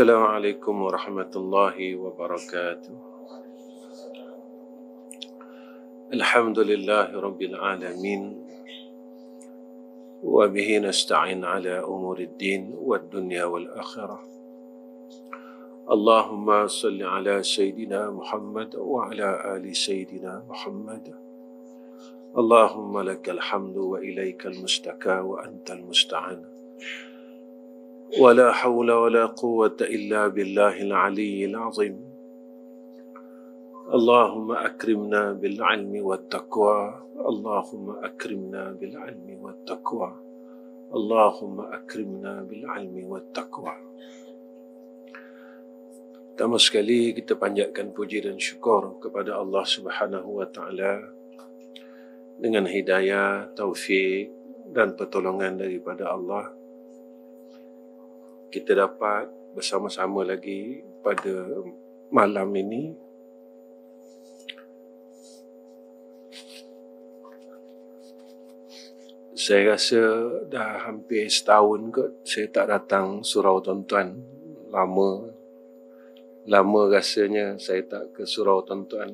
السلام عليكم ورحمة الله وبركاته الحمد لله رب العالمين وبه نستعين على أمور الدين والدنيا والآخرة اللهم صل على سيدنا محمد وعلى آل سيدنا محمد اللهم لك الحمد وإليك المستكى وأنت المستعان ولا حول ولا قوة إلا بالله العلي العظيم اللهم أكرمنا بالعلم والتقوى اللهم أكرمنا بالعلم والتقوى اللهم أكرمنا بالعلم والتقوى Pertama sekali kita panjatkan puji dan syukur kepada Allah Subhanahu Wa Taala dengan hidayah, taufik dan pertolongan daripada Allah SWT kita dapat bersama-sama lagi pada malam ini. Saya rasa dah hampir setahun kot saya tak datang surau tuan-tuan. Lama, lama rasanya saya tak ke surau tuan-tuan.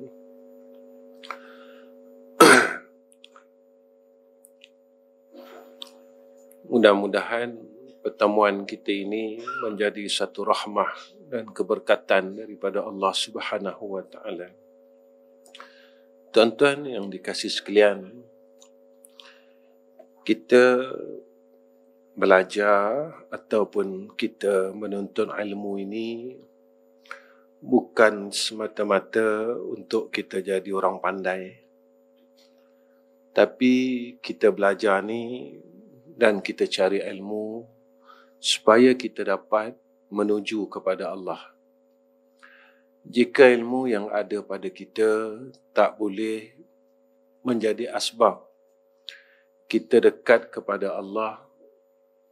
Mudah-mudahan pertemuan kita ini menjadi satu rahmah dan keberkatan daripada Allah Subhanahu wa taala. Tuan-tuan yang dikasihi sekalian, kita belajar ataupun kita menuntut ilmu ini bukan semata-mata untuk kita jadi orang pandai. Tapi kita belajar ni dan kita cari ilmu supaya kita dapat menuju kepada Allah. Jika ilmu yang ada pada kita tak boleh menjadi asbab kita dekat kepada Allah,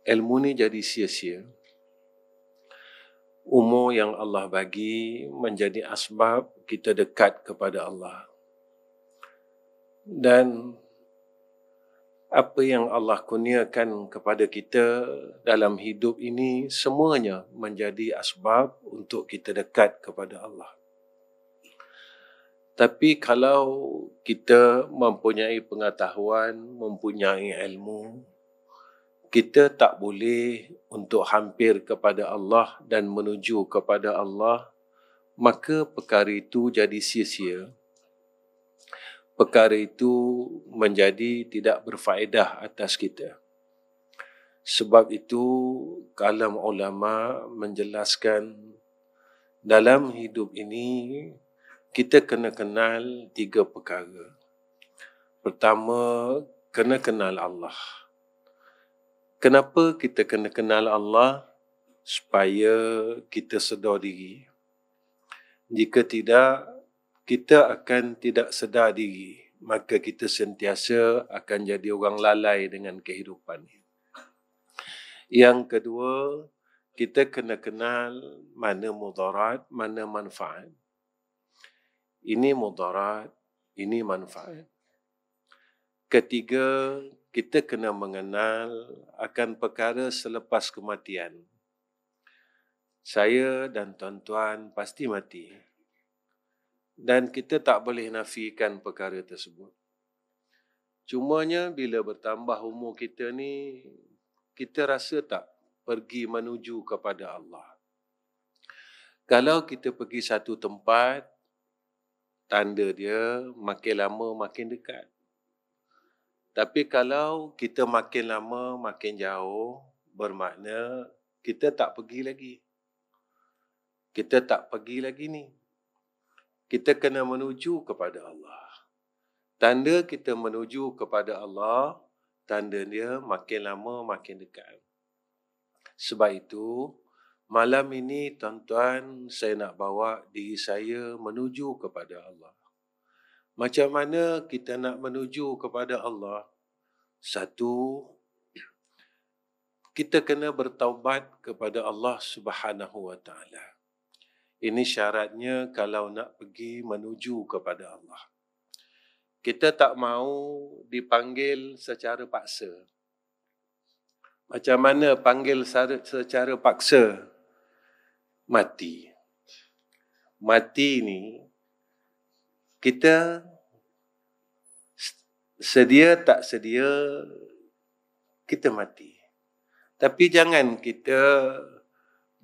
ilmu ni jadi sia-sia. Umur yang Allah bagi menjadi asbab kita dekat kepada Allah. Dan apa yang Allah kurniakan kepada kita dalam hidup ini semuanya menjadi asbab untuk kita dekat kepada Allah. Tapi kalau kita mempunyai pengetahuan, mempunyai ilmu, kita tak boleh untuk hampir kepada Allah dan menuju kepada Allah, maka perkara itu jadi sia-sia perkara itu menjadi tidak berfaedah atas kita. Sebab itu kalam ulama menjelaskan dalam hidup ini kita kena kenal tiga perkara. Pertama, kena kenal Allah. Kenapa kita kena kenal Allah? Supaya kita sedar diri. Jika tidak, kita akan tidak sedar diri maka kita sentiasa akan jadi orang lalai dengan kehidupan Yang kedua, kita kena kenal mana mudarat, mana manfaat. Ini mudarat, ini manfaat. Ketiga, kita kena mengenal akan perkara selepas kematian. Saya dan tuan-tuan pasti mati dan kita tak boleh nafikan perkara tersebut. Cumanya bila bertambah umur kita ni, kita rasa tak pergi menuju kepada Allah. Kalau kita pergi satu tempat, tanda dia makin lama makin dekat. Tapi kalau kita makin lama makin jauh, bermakna kita tak pergi lagi. Kita tak pergi lagi ni kita kena menuju kepada Allah. Tanda kita menuju kepada Allah, tanda dia makin lama makin dekat. Sebab itu, malam ini tuan-tuan saya nak bawa diri saya menuju kepada Allah. Macam mana kita nak menuju kepada Allah? Satu, kita kena bertaubat kepada Allah Subhanahu Wa Taala. Ini syaratnya kalau nak pergi menuju kepada Allah. Kita tak mau dipanggil secara paksa. Macam mana panggil secara paksa? Mati. Mati ni kita sedia tak sedia kita mati. Tapi jangan kita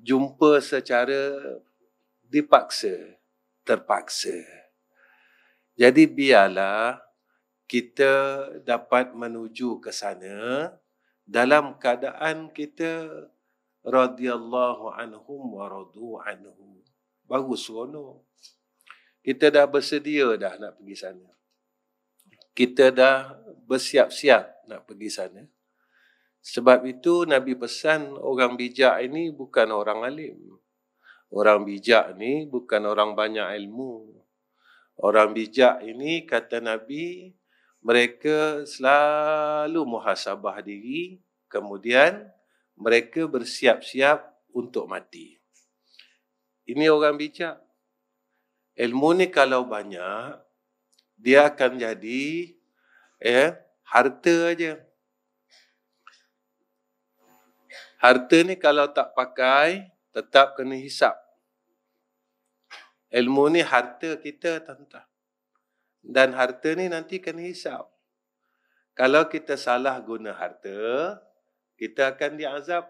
jumpa secara dipaksa, terpaksa. Jadi biarlah kita dapat menuju ke sana dalam keadaan kita radhiyallahu anhum wa radu anhu. bagus seronok. Kita dah bersedia dah nak pergi sana. Kita dah bersiap-siap nak pergi sana. Sebab itu Nabi pesan orang bijak ini bukan orang alim. Orang bijak ni bukan orang banyak ilmu. Orang bijak ini kata Nabi, mereka selalu muhasabah diri, kemudian mereka bersiap-siap untuk mati. Ini orang bijak. Ilmu ni kalau banyak, dia akan jadi eh, harta aja. Harta ni kalau tak pakai, tetap kena hisap. Ilmu ni harta kita tuan-tuan. Dan harta ni nanti kena hisap. Kalau kita salah guna harta, kita akan diazab.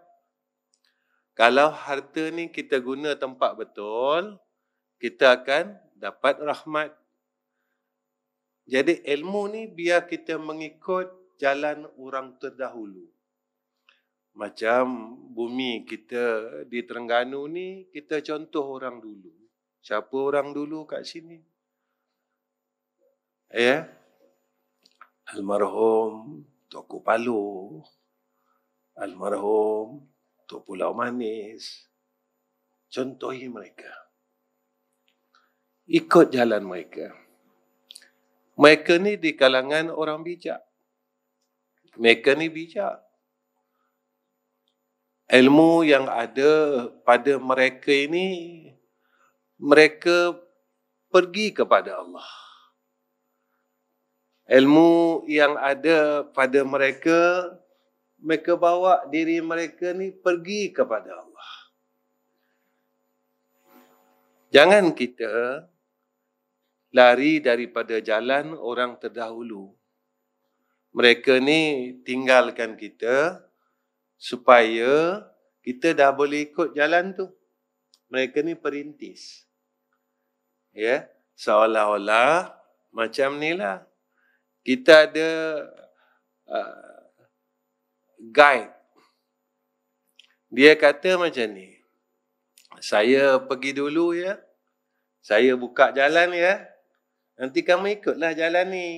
Kalau harta ni kita guna tempat betul, kita akan dapat rahmat. Jadi ilmu ni biar kita mengikut jalan orang terdahulu. Macam bumi kita di Terengganu ni, kita contoh orang dulu. Siapa orang dulu kat sini? Ya? Almarhum Tokku Paloh. Almarhum Tok Pulau Manis. Contohi mereka. Ikut jalan mereka. Mereka ni di kalangan orang bijak. Mereka ni bijak ilmu yang ada pada mereka ini mereka pergi kepada Allah ilmu yang ada pada mereka mereka bawa diri mereka ni pergi kepada Allah jangan kita lari daripada jalan orang terdahulu mereka ni tinggalkan kita supaya kita dah boleh ikut jalan tu. Mereka ni perintis. Ya, seolah-olah macam ni lah. Kita ada uh, guide. Dia kata macam ni. Saya pergi dulu ya. Saya buka jalan ya. Nanti kamu ikutlah jalan ni.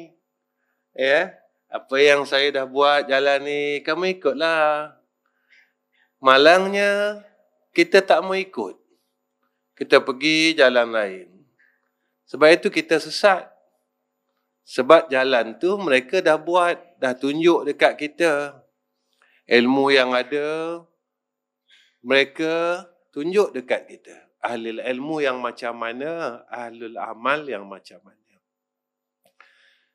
Ya. Apa yang saya dah buat jalan ni, kamu ikutlah. Malangnya kita tak mau ikut. Kita pergi jalan lain. Sebab itu kita sesat. Sebab jalan tu mereka dah buat, dah tunjuk dekat kita. Ilmu yang ada, mereka tunjuk dekat kita. Ahli ilmu yang macam mana, ahli amal yang macam mana.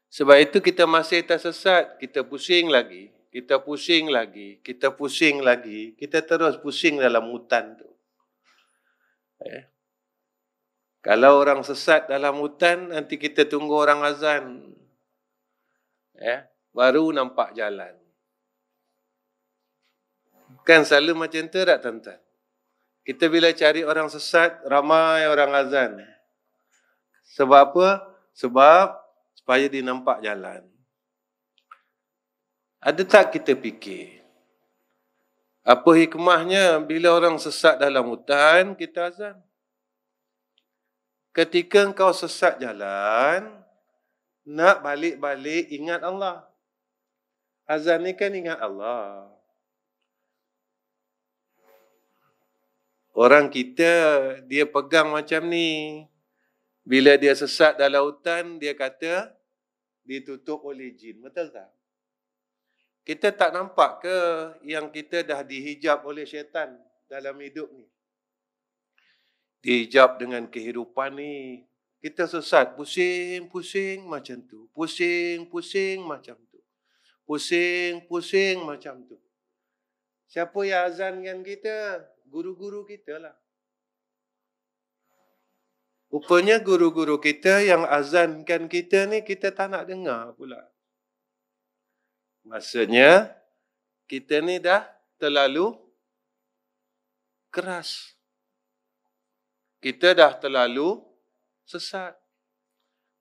Sebab itu kita masih tersesat, kita pusing lagi kita pusing lagi, kita pusing lagi, kita terus pusing dalam hutan tu. Eh? Kalau orang sesat dalam hutan, nanti kita tunggu orang azan. Eh? Baru nampak jalan. Kan selalu macam tu tak tuan-tuan? Kita bila cari orang sesat, ramai orang azan. Sebab apa? Sebab supaya nampak jalan. Ada tak kita fikir? Apa hikmahnya bila orang sesat dalam hutan, kita azan. Ketika engkau sesat jalan, nak balik-balik ingat Allah. Azan ni kan ingat Allah. Orang kita, dia pegang macam ni. Bila dia sesat dalam hutan, dia kata ditutup oleh jin. Betul tak? Kita tak nampak ke yang kita dah dihijab oleh syaitan dalam hidup ni? Dihijab dengan kehidupan ni. Kita sesat, pusing-pusing macam tu. Pusing-pusing macam tu. Pusing-pusing macam tu. Siapa yang azan dengan kita? Guru-guru kita lah. Rupanya guru-guru kita yang azankan kita ni, kita tak nak dengar pula. Maksudnya, kita ni dah terlalu keras. Kita dah terlalu sesat.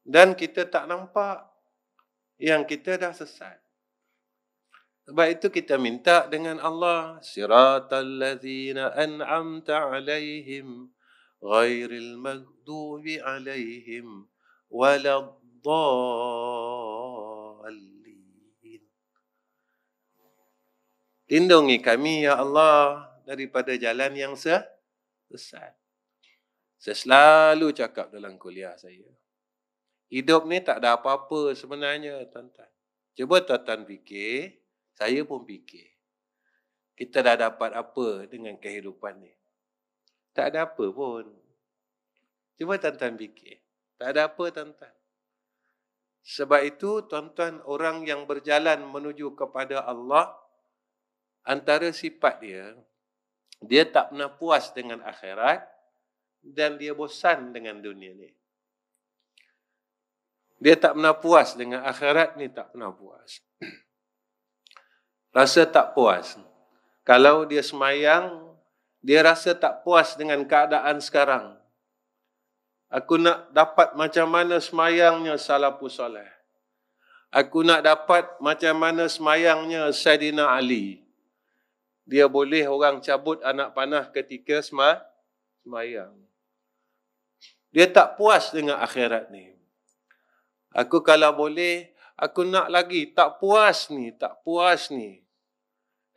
Dan kita tak nampak yang kita dah sesat. Sebab itu kita minta dengan Allah siratal ladzina an'amta alaihim ghairil maghdubi alaihim waladdallin Lindungi kami, Ya Allah, daripada jalan yang sesat. Saya selalu cakap dalam kuliah saya. Hidup ni tak ada apa-apa sebenarnya, Tuan-Tuan. Cuba Tuan-Tuan fikir, saya pun fikir. Kita dah dapat apa dengan kehidupan ni? Tak ada apa pun. Cuba Tuan-Tuan fikir. Tak ada apa, Tuan-Tuan. Sebab itu, Tuan-Tuan, orang yang berjalan menuju kepada Allah, antara sifat dia dia tak pernah puas dengan akhirat dan dia bosan dengan dunia ni dia tak pernah puas dengan akhirat ni tak pernah puas rasa tak puas kalau dia semayang dia rasa tak puas dengan keadaan sekarang aku nak dapat macam mana semayangnya salafus soleh Aku nak dapat macam mana semayangnya Saidina Ali dia boleh orang cabut anak panah ketika semayang. Dia tak puas dengan akhirat ni. Aku kalau boleh, aku nak lagi. Tak puas ni, tak puas ni.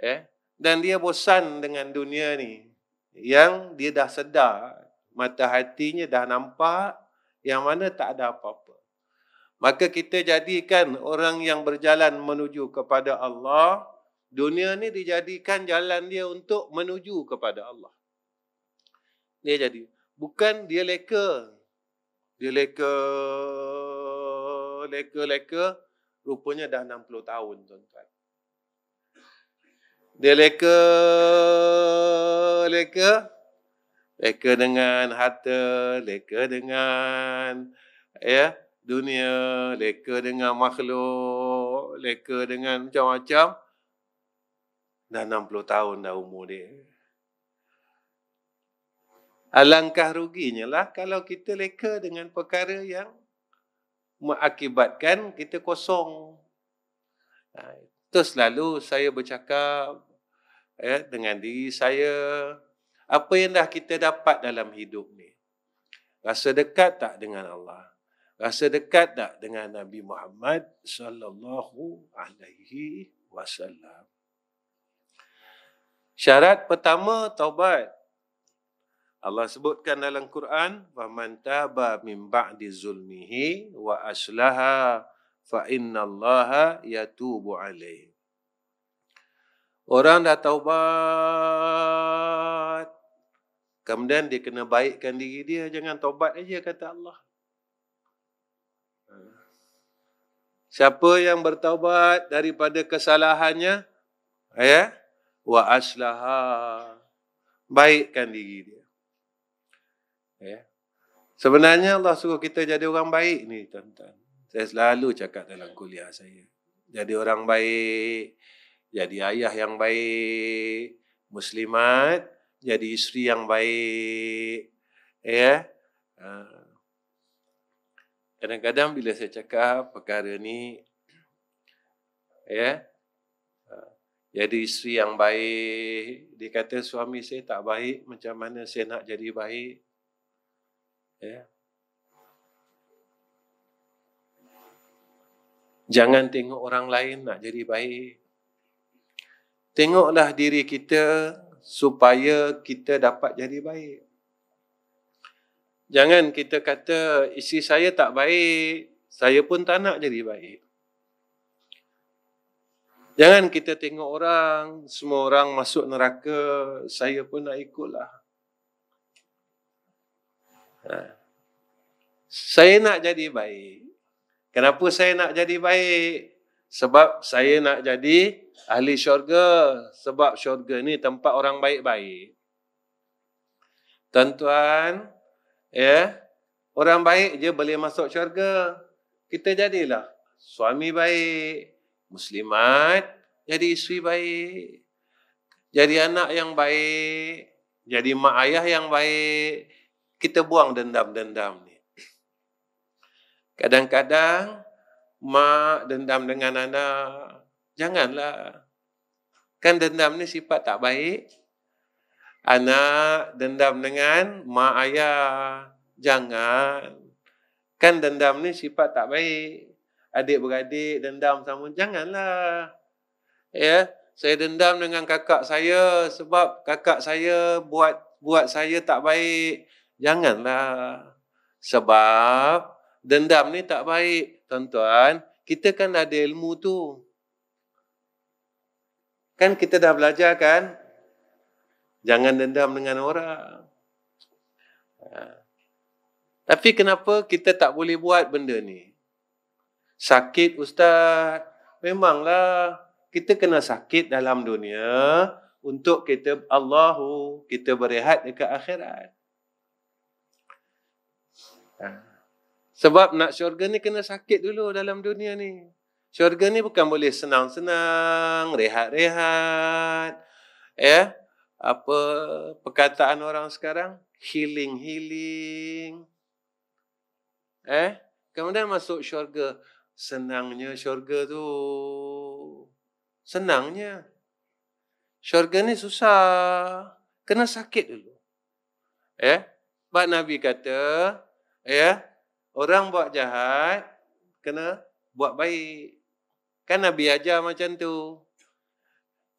Eh? Dan dia bosan dengan dunia ni. Yang dia dah sedar. Mata hatinya dah nampak. Yang mana tak ada apa-apa. Maka kita jadikan orang yang berjalan menuju kepada Allah. Allah dunia ni dijadikan jalan dia untuk menuju kepada Allah. Dia jadi. Bukan dia leka. Dia leka, leka, leka. Rupanya dah 60 tahun, tuan-tuan. Dia leka, leka. Leka dengan harta, leka dengan ya dunia, leka dengan makhluk, leka dengan macam-macam. Dah 60 tahun dah umur dia. Alangkah ruginya lah kalau kita leka dengan perkara yang mengakibatkan kita kosong. Ha, Terus lalu saya bercakap eh, dengan diri saya, apa yang dah kita dapat dalam hidup ni? Rasa dekat tak dengan Allah? Rasa dekat tak dengan Nabi Muhammad sallallahu alaihi wasallam? Syarat pertama taubat. Allah sebutkan dalam Quran, "Wa man taba min ba'di zulmihi wa aslaha fa inna Allaha yatubu alaih." Orang dah taubat. Kemudian dia kena baikkan diri dia, jangan taubat aja kata Allah. Siapa yang bertaubat daripada kesalahannya? Ayah? Eh? wa aslaha baikkan diri dia. Ya. Sebenarnya Allah suruh kita jadi orang baik ni tuan-tuan. Saya selalu cakap dalam kuliah saya. Jadi orang baik, jadi ayah yang baik, muslimat, jadi isteri yang baik. Ya. Ha. Kadang-kadang bila saya cakap perkara ni ya, jadi isteri yang baik. Dia kata suami saya tak baik, macam mana saya nak jadi baik. Ya. Jangan tengok orang lain nak jadi baik. Tengoklah diri kita supaya kita dapat jadi baik. Jangan kita kata isteri saya tak baik, saya pun tak nak jadi baik. Jangan kita tengok orang, semua orang masuk neraka, saya pun nak ikutlah. Ha. Saya nak jadi baik. Kenapa saya nak jadi baik? Sebab saya nak jadi ahli syurga. Sebab syurga ni tempat orang baik-baik. Tuan-tuan, ya, orang baik je boleh masuk syurga. Kita jadilah suami baik, Muslimat jadi isteri baik. Jadi anak yang baik. Jadi mak ayah yang baik. Kita buang dendam-dendam ni. Kadang-kadang mak dendam dengan anak. Janganlah. Kan dendam ni sifat tak baik. Anak dendam dengan mak ayah. Jangan. Kan dendam ni sifat tak baik adik-beradik dendam sama janganlah. Ya, saya dendam dengan kakak saya sebab kakak saya buat buat saya tak baik. Janganlah. Sebab dendam ni tak baik, tuan-tuan. Kita kan ada ilmu tu. Kan kita dah belajar kan? Jangan dendam dengan orang. Ha. Tapi kenapa kita tak boleh buat benda ni? Sakit ustaz. Memanglah kita kena sakit dalam dunia untuk kita Allahu kita berehat dekat akhirat. Ha. Sebab nak syurga ni kena sakit dulu dalam dunia ni. Syurga ni bukan boleh senang-senang, rehat-rehat. Ya. Apa perkataan orang sekarang? Healing, healing. Eh, kemudian masuk syurga senangnya syurga tu. Senangnya. Syurga ni susah. Kena sakit dulu. Ya. Eh? Sebab Nabi kata, ya, eh? orang buat jahat, kena buat baik. Kan Nabi ajar macam tu.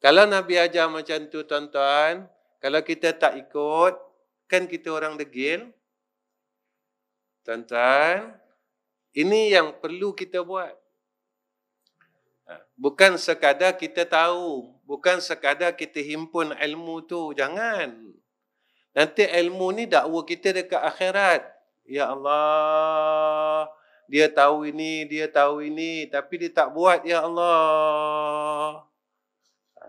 Kalau Nabi ajar macam tu, tuan-tuan, kalau kita tak ikut, kan kita orang degil. Tuan-tuan, ini yang perlu kita buat. Ha, bukan sekadar kita tahu, bukan sekadar kita himpun ilmu tu, jangan. Nanti ilmu ni dakwa kita dekat akhirat. Ya Allah, dia tahu ini, dia tahu ini, tapi dia tak buat, ya Allah. Ha.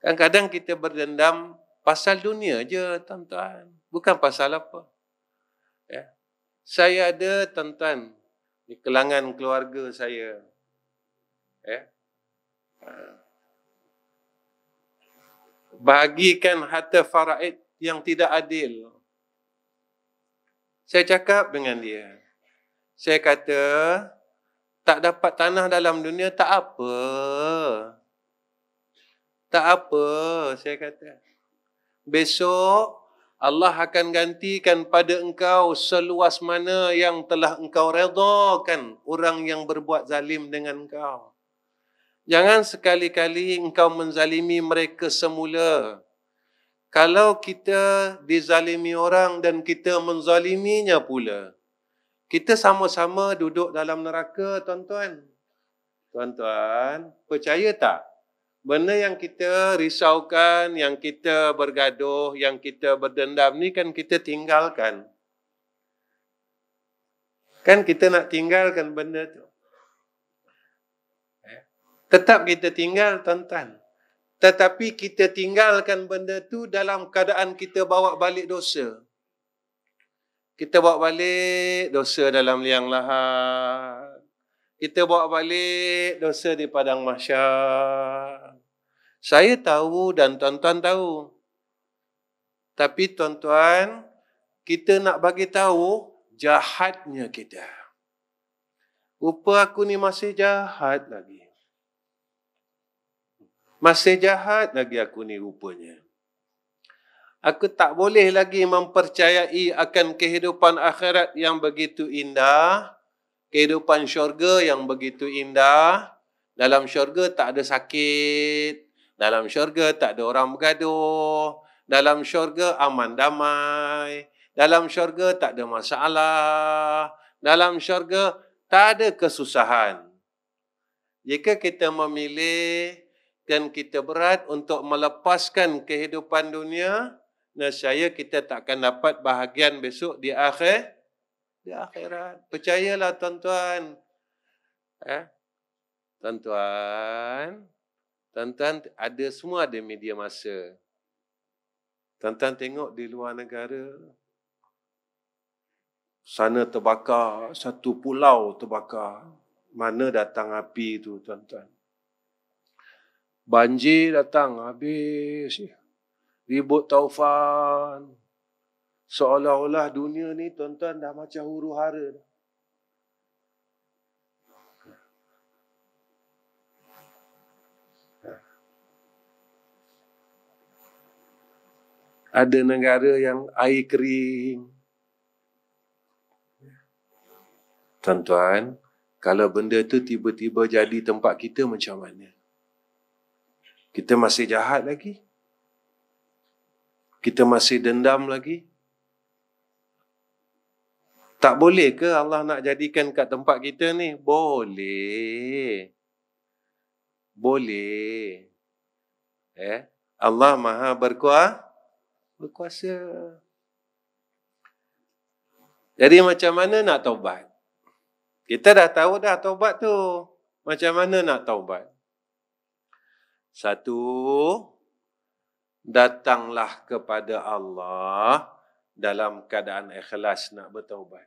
Kadang-kadang kita berdendam pasal dunia je, tuan-tuan. Bukan pasal apa saya ada tuan-tuan di kelangan keluarga saya eh ha. bagikan harta faraid yang tidak adil saya cakap dengan dia saya kata tak dapat tanah dalam dunia tak apa tak apa saya kata besok Allah akan gantikan pada engkau seluas mana yang telah engkau redakan orang yang berbuat zalim dengan engkau. Jangan sekali-kali engkau menzalimi mereka semula. Kalau kita dizalimi orang dan kita menzaliminya pula, kita sama-sama duduk dalam neraka, tuan-tuan. Tuan-tuan, percaya tak? benda yang kita risaukan, yang kita bergaduh, yang kita berdendam ni kan kita tinggalkan. Kan kita nak tinggalkan benda tu. Eh? Tetap kita tinggal, tuan-tuan. Tetapi kita tinggalkan benda tu dalam keadaan kita bawa balik dosa. Kita bawa balik dosa dalam liang lahat. Kita bawa balik dosa di padang masyarakat. Saya tahu dan tuan-tuan tahu. Tapi tuan-tuan, kita nak bagi tahu jahatnya kita. Rupa aku ni masih jahat lagi. Masih jahat lagi aku ni rupanya. Aku tak boleh lagi mempercayai akan kehidupan akhirat yang begitu indah. Kehidupan syurga yang begitu indah. Dalam syurga tak ada sakit. Dalam syurga tak ada orang bergaduh. Dalam syurga aman damai. Dalam syurga tak ada masalah. Dalam syurga tak ada kesusahan. Jika kita memilih dan kita berat untuk melepaskan kehidupan dunia, nescaya kita tak akan dapat bahagian besok di akhir di akhirat. Percayalah tuan-tuan. Eh? Tuan-tuan, Tuan-tuan ada semua ada media masa. Tuan-tuan tengok di luar negara sana terbakar, satu pulau terbakar. Mana datang api itu tuan-tuan? Banjir datang habis. Ribut taufan. Seolah-olah dunia ni tuan-tuan dah macam huru-hara dah. ada negara yang air kering. Tuan-tuan, kalau benda tu tiba-tiba jadi tempat kita macam mana? Kita masih jahat lagi? Kita masih dendam lagi? Tak boleh ke Allah nak jadikan kat tempat kita ni? Boleh. Boleh. Eh, Allah Maha berkuasa berkuasa. Jadi macam mana nak taubat? Kita dah tahu dah taubat tu. Macam mana nak taubat? Satu, datanglah kepada Allah dalam keadaan ikhlas nak bertaubat.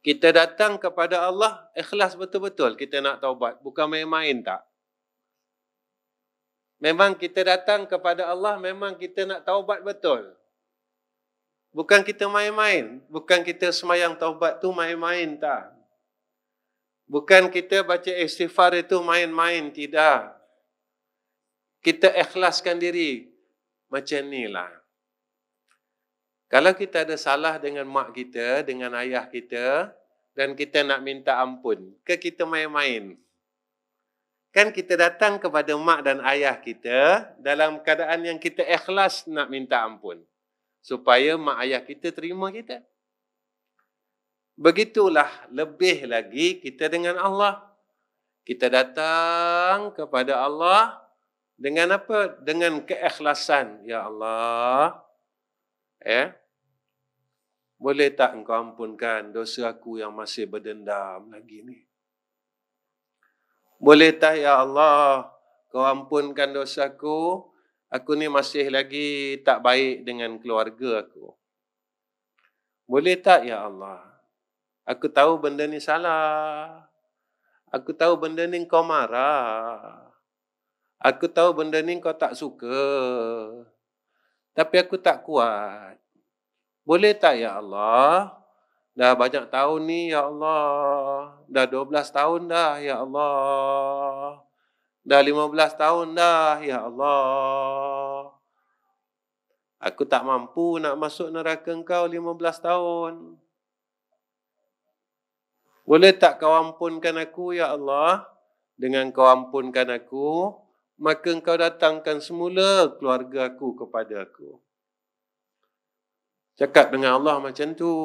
Kita datang kepada Allah ikhlas betul-betul kita nak taubat. Bukan main-main tak? Memang kita datang kepada Allah, memang kita nak taubat betul. Bukan kita main-main. Bukan kita semayang taubat tu main-main, tak. Bukan kita baca istighfar itu main-main, tidak. Kita ikhlaskan diri. Macam inilah. Kalau kita ada salah dengan mak kita, dengan ayah kita, dan kita nak minta ampun, ke kita main-main? -main? Kan kita datang kepada mak dan ayah kita dalam keadaan yang kita ikhlas nak minta ampun. Supaya mak ayah kita terima kita. Begitulah lebih lagi kita dengan Allah. Kita datang kepada Allah dengan apa? Dengan keikhlasan. Ya Allah. Ya. Eh? Boleh tak engkau ampunkan dosa aku yang masih berdendam lagi ni? Boleh tak ya Allah kau ampunkan dosaku? Aku ni masih lagi tak baik dengan keluarga aku. Boleh tak ya Allah? Aku tahu benda ni salah. Aku tahu benda ni kau marah. Aku tahu benda ni kau tak suka. Tapi aku tak kuat. Boleh tak ya Allah? Dah banyak tahun ni, Ya Allah. Dah 12 tahun dah, Ya Allah. Dah 15 tahun dah, Ya Allah. Aku tak mampu nak masuk neraka engkau 15 tahun. Boleh tak kau ampunkan aku, Ya Allah? Dengan kau ampunkan aku, maka engkau datangkan semula keluarga aku kepada aku. Cakap dengan Allah macam tu.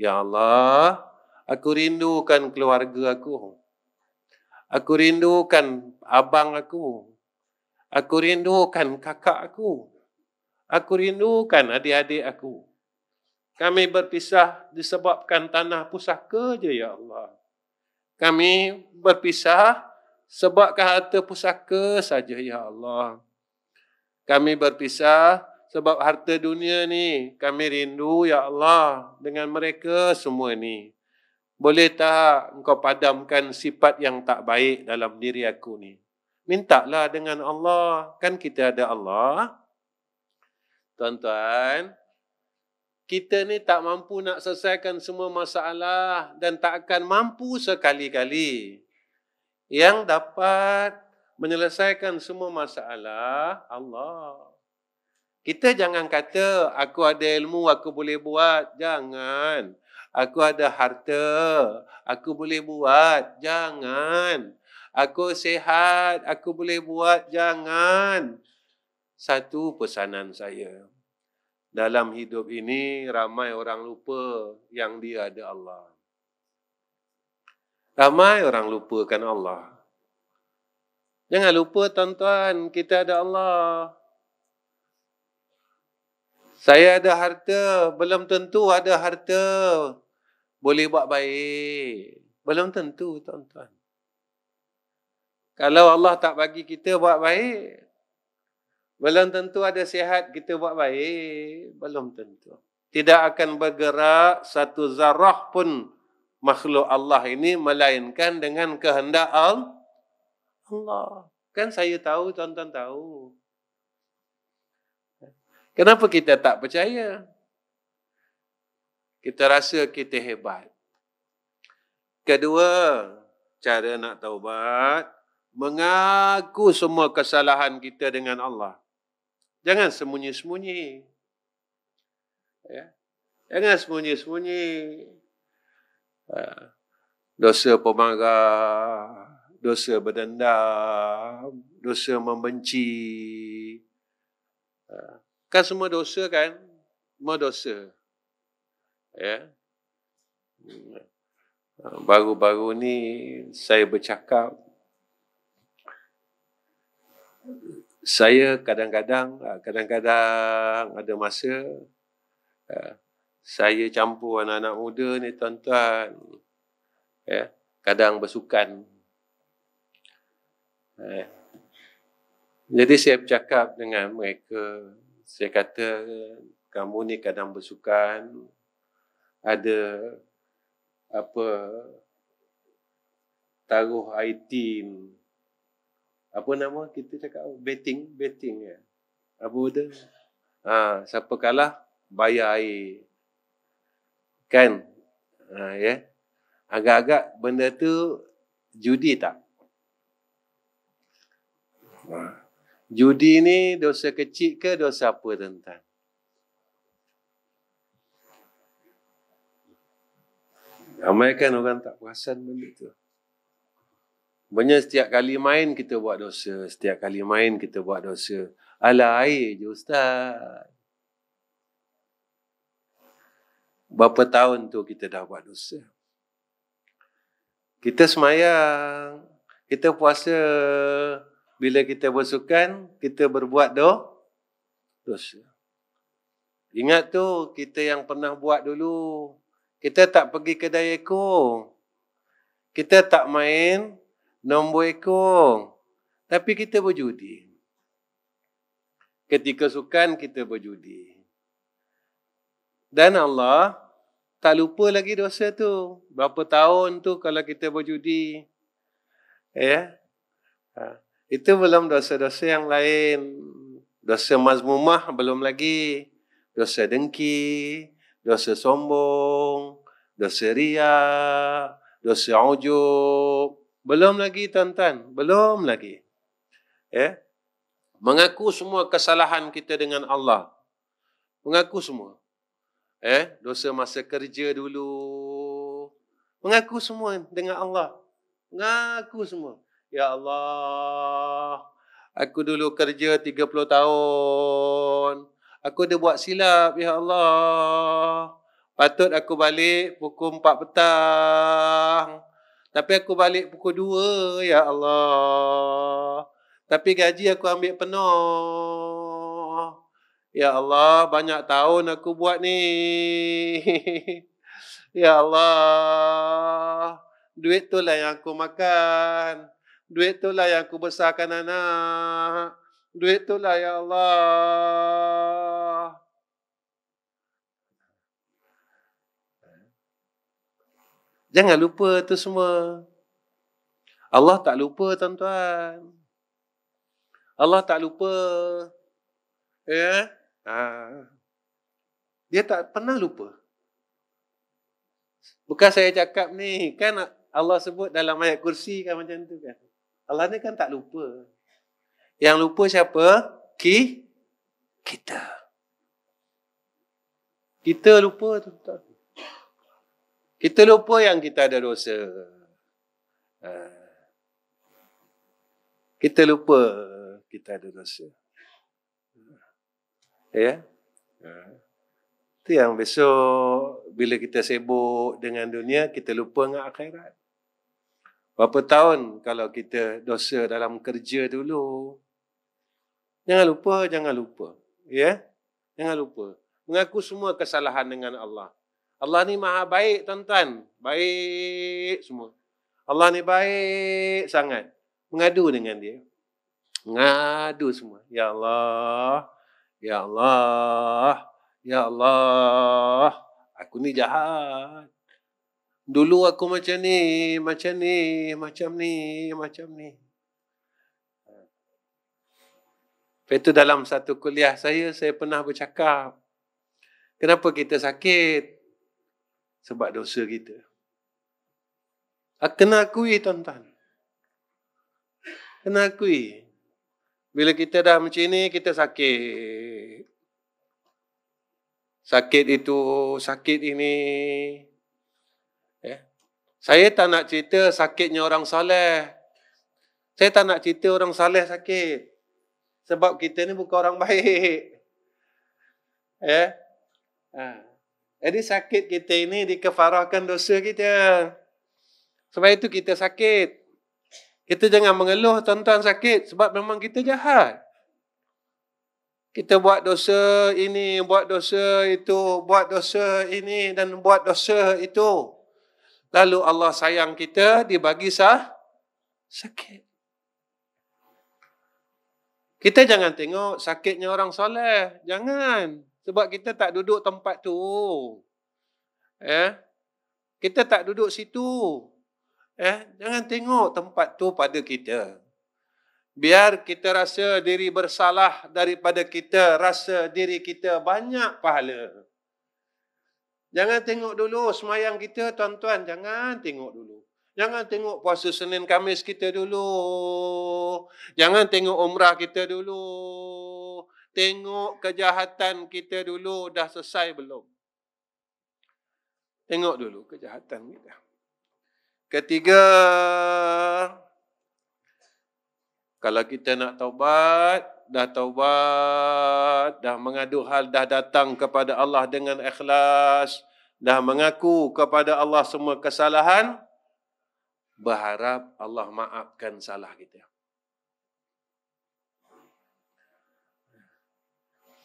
Ya Allah, aku rindukan keluarga aku. Aku rindukan abang aku. Aku rindukan kakak aku. Aku rindukan adik-adik aku. Kami berpisah disebabkan tanah pusaka je, Ya Allah. Kami berpisah sebabkan harta pusaka saja, Ya Allah. Kami berpisah sebab harta dunia ni kami rindu ya Allah dengan mereka semua ni. Boleh tak engkau padamkan sifat yang tak baik dalam diri aku ni? Mintalah dengan Allah. Kan kita ada Allah. Tuan-tuan, kita ni tak mampu nak selesaikan semua masalah dan tak akan mampu sekali-kali. Yang dapat menyelesaikan semua masalah, Allah. Kita jangan kata aku ada ilmu aku boleh buat. Jangan. Aku ada harta aku boleh buat. Jangan. Aku sehat aku boleh buat. Jangan. Satu pesanan saya. Dalam hidup ini ramai orang lupa yang dia ada Allah. Ramai orang lupakan Allah. Jangan lupa tuan-tuan, kita ada Allah. Saya ada harta, belum tentu ada harta boleh buat baik. Belum tentu, tuan-tuan. Kalau Allah tak bagi kita buat baik, belum tentu ada sihat kita buat baik. Belum tentu. Tidak akan bergerak satu zarah pun makhluk Allah ini melainkan dengan kehendak Allah. Kan saya tahu, tuan-tuan tahu. Kenapa kita tak percaya? Kita rasa kita hebat. Kedua, cara nak taubat, mengaku semua kesalahan kita dengan Allah. Jangan sembunyi-sembunyi. Ya. Jangan sembunyi-sembunyi. Ha. Dosa pemarah, dosa berdendam, dosa membenci. Ha. Kan semua dosa kan? Semua dosa. Ya. Yeah. Hmm. Baru-baru ni saya bercakap saya kadang-kadang ah, kadang-kadang ada masa ah, saya campur anak-anak muda ni tuan-tuan ya kadang bersukan eh. jadi saya bercakap dengan mereka saya kata kamu ni kadang bersukan ada apa taruh IT apa nama kita cakap betting betting ya apa benda ha, siapa kalah bayar air kan ha, ya yeah? agak-agak benda tu judi tak ha. Judi ni dosa kecil ke dosa apa tuan-tuan? Ramai kan orang tak perasan benda tu. Banyak setiap kali main kita buat dosa. Setiap kali main kita buat dosa. Ala air je ustaz. Berapa tahun tu kita dah buat dosa. Kita semayang. Kita puasa. Kita puasa bila kita bersukan, kita berbuat do, dosa. Ingat tu, kita yang pernah buat dulu. Kita tak pergi kedai ekong. Kita tak main nombor ekong. Tapi kita berjudi. Ketika sukan, kita berjudi. Dan Allah tak lupa lagi dosa tu. Berapa tahun tu kalau kita berjudi. Ya. Yeah? Ha. Itu belum dosa-dosa yang lain. Dosa mazmumah belum lagi. Dosa dengki, dosa sombong, dosa ria, dosa ujub. Belum lagi tuan-tuan, belum lagi. Eh? Mengaku semua kesalahan kita dengan Allah. Mengaku semua. Eh, dosa masa kerja dulu. Mengaku semua dengan Allah. Mengaku semua. Ya Allah, aku dulu kerja 30 tahun. Aku dah buat silap, Ya Allah. Patut aku balik pukul 4 petang. Tapi aku balik pukul 2, Ya Allah. Tapi gaji aku ambil penuh. Ya Allah, banyak tahun aku buat ni. Ya Allah, duit tu lah yang aku makan. Duit tu lah yang aku besarkan anak. Duit tu lah ya Allah. Jangan lupa tu semua. Allah tak lupa tuan-tuan. Allah tak lupa. Ya. Yeah? Ha. Dia tak pernah lupa. Bukan saya cakap ni, kan Allah sebut dalam ayat kursi kan macam tu kan. Allah ni kan tak lupa. Yang lupa siapa? Ki? Kita. Kita lupa tu. Kita lupa yang kita ada dosa. Ha. Kita lupa kita ada dosa. Ya? Yeah? Ha. Itu yang besok bila kita sibuk dengan dunia, kita lupa dengan akhirat. Berapa tahun kalau kita dosa dalam kerja dulu? Jangan lupa, jangan lupa. Ya? Jangan lupa. Mengaku semua kesalahan dengan Allah. Allah ni maha baik, tuan-tuan. Baik semua. Allah ni baik sangat. Mengadu dengan dia. Mengadu semua. Ya Allah. Ya Allah. Ya Allah. Aku ni jahat. Dulu aku macam ni, macam ni, macam ni, macam ni. Lepas itu dalam satu kuliah saya, saya pernah bercakap. Kenapa kita sakit? Sebab dosa kita. Kena akui tuan-tuan. Kena akui. Bila kita dah macam ni, kita sakit. Sakit itu, sakit ini. Saya tak nak cerita sakitnya orang saleh. Saya tak nak cerita orang saleh sakit. Sebab kita ni bukan orang baik. Ya. Eh? Ha. Jadi sakit kita ini dikefarahkan dosa kita. Sebab itu kita sakit. Kita jangan mengeluh tuan-tuan sakit sebab memang kita jahat. Kita buat dosa ini, buat dosa itu, buat dosa ini dan buat dosa itu. Lalu Allah sayang kita, dia bagi sah, sakit. Kita jangan tengok sakitnya orang soleh. Jangan. Sebab kita tak duduk tempat tu. Eh? Kita tak duduk situ. Eh? Jangan tengok tempat tu pada kita. Biar kita rasa diri bersalah daripada kita rasa diri kita banyak pahala. Jangan tengok dulu semayang kita, tuan-tuan. Jangan tengok dulu. Jangan tengok puasa Senin Kamis kita dulu. Jangan tengok umrah kita dulu. Tengok kejahatan kita dulu dah selesai belum. Tengok dulu kejahatan kita. Ketiga, kalau kita nak taubat, dah taubat, dah mengadu hal, dah datang kepada Allah dengan ikhlas, dah mengaku kepada Allah semua kesalahan, berharap Allah maafkan salah kita.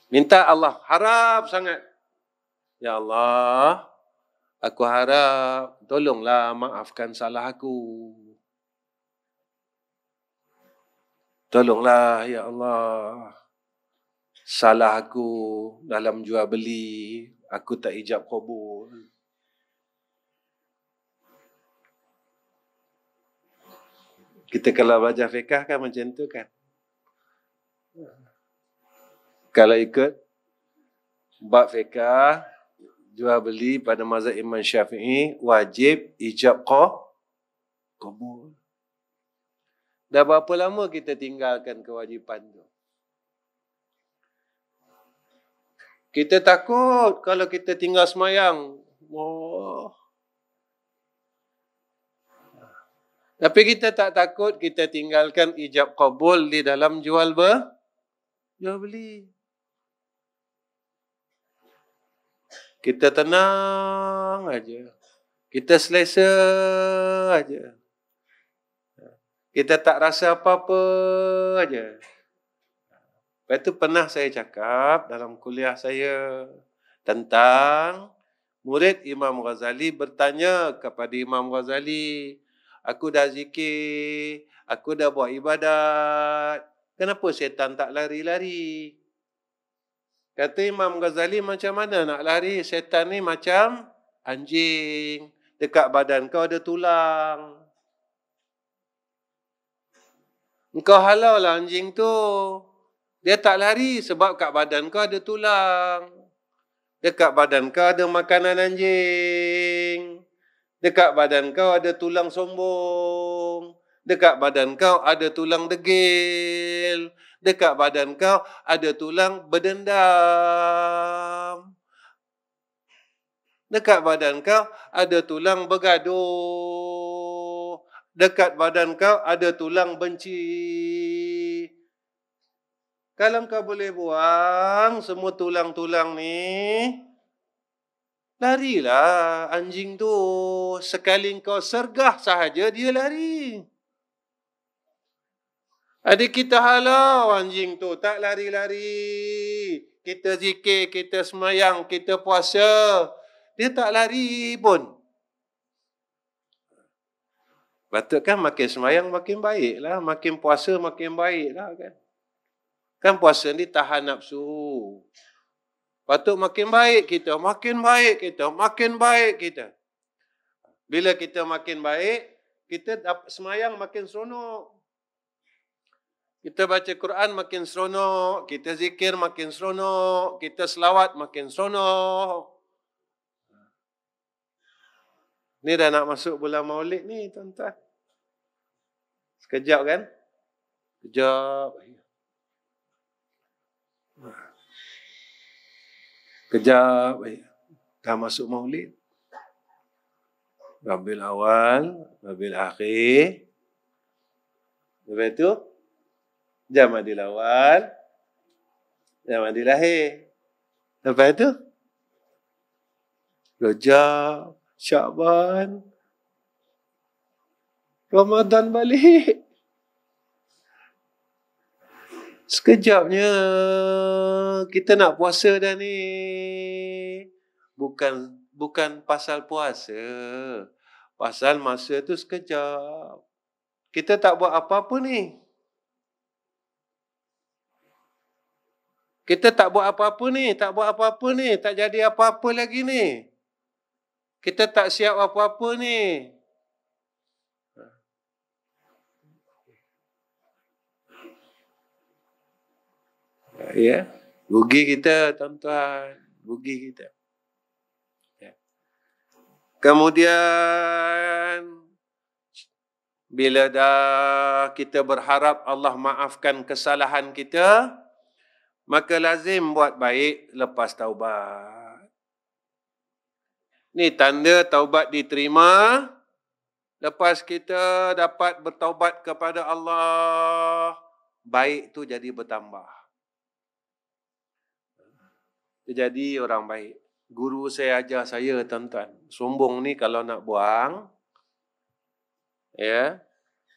Minta Allah, harap sangat. Ya Allah, aku harap tolonglah maafkan salah aku. Tolonglah ya Allah. Salah aku dalam jual beli, aku tak ijab kabul. Kita kalau belajar fiqah kan macam tu kan. Kalau ikut bab fiqah jual beli pada mazhab Imam Syafi'i wajib ijab qabul. Dah berapa lama kita tinggalkan kewajipan tu? Kita takut kalau kita tinggal semayang. Oh. Tapi kita tak takut kita tinggalkan ijab qabul di dalam jual ber jual beli. Kita tenang aja. Kita selesa aja. Kita tak rasa apa-apa aja. Lepas itu pernah saya cakap dalam kuliah saya tentang murid Imam Ghazali bertanya kepada Imam Ghazali, aku dah zikir, aku dah buat ibadat, kenapa syaitan tak lari-lari? Kata Imam Ghazali, macam mana nak lari? Syaitan ni macam anjing. Dekat badan kau ada tulang. Engkau halau lah anjing tu. Dia tak lari sebab kat badan kau ada tulang. Dekat badan kau ada makanan anjing. Dekat badan kau ada tulang sombong. Dekat badan kau ada tulang degil. Dekat badan kau ada tulang berdendam. Dekat badan kau ada tulang bergaduh dekat badan kau ada tulang benci. Kalau kau boleh buang semua tulang-tulang ni, larilah anjing tu. Sekali kau sergah sahaja, dia lari. Adik kita halau anjing tu, tak lari-lari. Kita zikir, kita semayang, kita puasa. Dia tak lari pun. Patut kan makin semayang makin baik lah. Makin puasa makin baik lah kan. Kan puasa ni tahan nafsu. Patut makin baik kita. Makin baik kita. Makin baik kita. Bila kita makin baik, kita semayang makin seronok. Kita baca Quran makin seronok. Kita zikir makin seronok. Kita selawat makin seronok. Ni dah nak masuk bulan maulid ni tuan-tuan. Sekejap kan? Sekejap. Sekejap. Dah masuk maulid. Rabbil awal, Rabbil akhir. Lepas tu, Jamadil awal, Jamadil akhir. Lepas tu, Rojab, Syakban, Ramadan balik. Sekejapnya kita nak puasa dah ni. Bukan bukan pasal puasa. Pasal masa tu sekejap. Kita tak buat apa-apa ni. Kita tak buat apa-apa ni, tak buat apa-apa ni, tak jadi apa-apa lagi ni. Kita tak siap apa-apa ni. ya rugi kita tuan-tuan rugi kita ya. kemudian bila dah kita berharap Allah maafkan kesalahan kita maka lazim buat baik lepas taubat ni tanda taubat diterima lepas kita dapat bertaubat kepada Allah baik tu jadi bertambah dia jadi orang baik. Guru saya ajar saya, tuan-tuan. Sombong ni kalau nak buang, ya,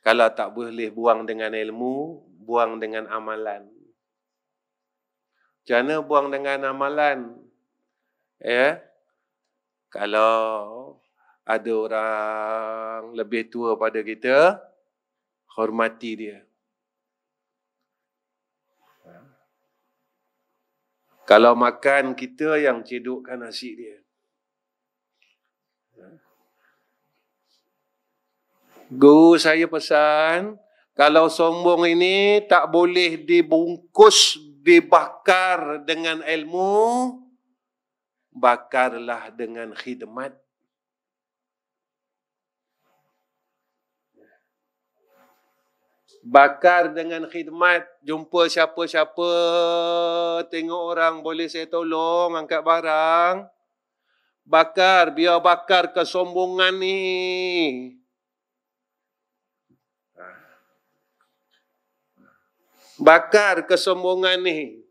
kalau tak boleh buang dengan ilmu, buang dengan amalan. Macam mana buang dengan amalan? Ya, kalau ada orang lebih tua pada kita, hormati dia. Kalau makan kita yang cedukkan nasi dia. Guru saya pesan, kalau sombong ini tak boleh dibungkus, dibakar dengan ilmu, bakarlah dengan khidmat. bakar dengan khidmat jumpa siapa-siapa tengok orang boleh saya tolong angkat barang bakar biar bakar kesombongan ni bakar kesombongan ni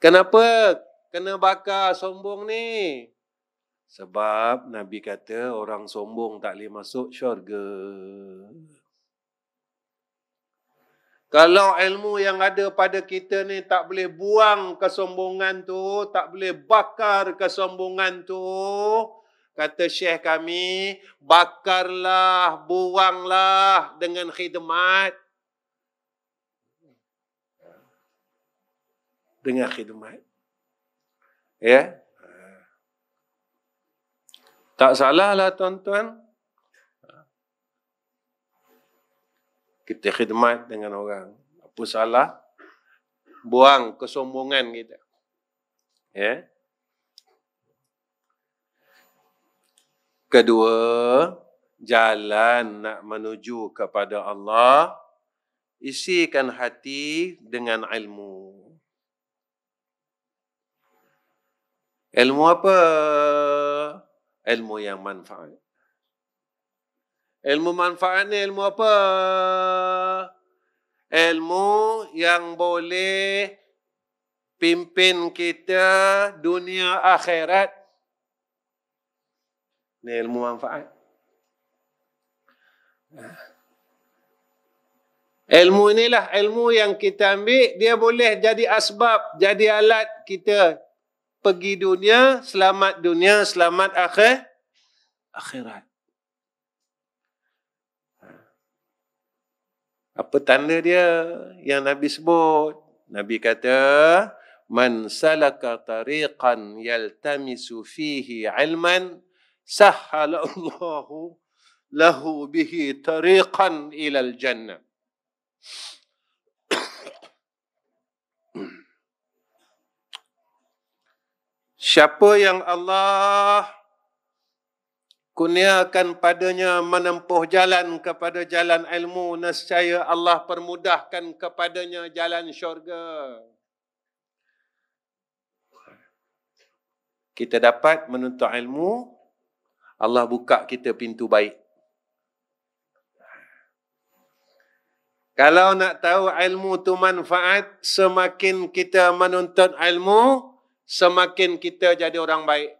kenapa kena bakar sombong ni sebab Nabi kata orang sombong tak boleh masuk syurga. Kalau ilmu yang ada pada kita ni tak boleh buang kesombongan tu, tak boleh bakar kesombongan tu, kata syekh kami, bakarlah, buanglah dengan khidmat. Dengan khidmat. Ya? Yeah? Tak salah lah tuan-tuan. Kita khidmat dengan orang. Apa salah? Buang kesombongan kita. Ya? Yeah? Kedua, jalan nak menuju kepada Allah, isikan hati dengan ilmu. Ilmu apa? ilmu yang manfaat. Ilmu manfaat ni ilmu apa? Ilmu yang boleh pimpin kita dunia akhirat. Ini ilmu manfaat. Ilmu inilah ilmu yang kita ambil. Dia boleh jadi asbab, jadi alat kita pergi dunia, selamat dunia, selamat akhir, akhirat. Ha. Apa tanda dia yang Nabi sebut? Nabi kata, Man salaka tariqan yaltamisu fihi ilman, sahala Allahu lahu bihi tariqan ila al jannah. Siapa yang Allah kurniakan padanya menempuh jalan kepada jalan ilmu, nescaya Allah permudahkan kepadanya jalan syurga. Kita dapat menuntut ilmu, Allah buka kita pintu baik. Kalau nak tahu ilmu tu manfaat, semakin kita menuntut ilmu, semakin kita jadi orang baik.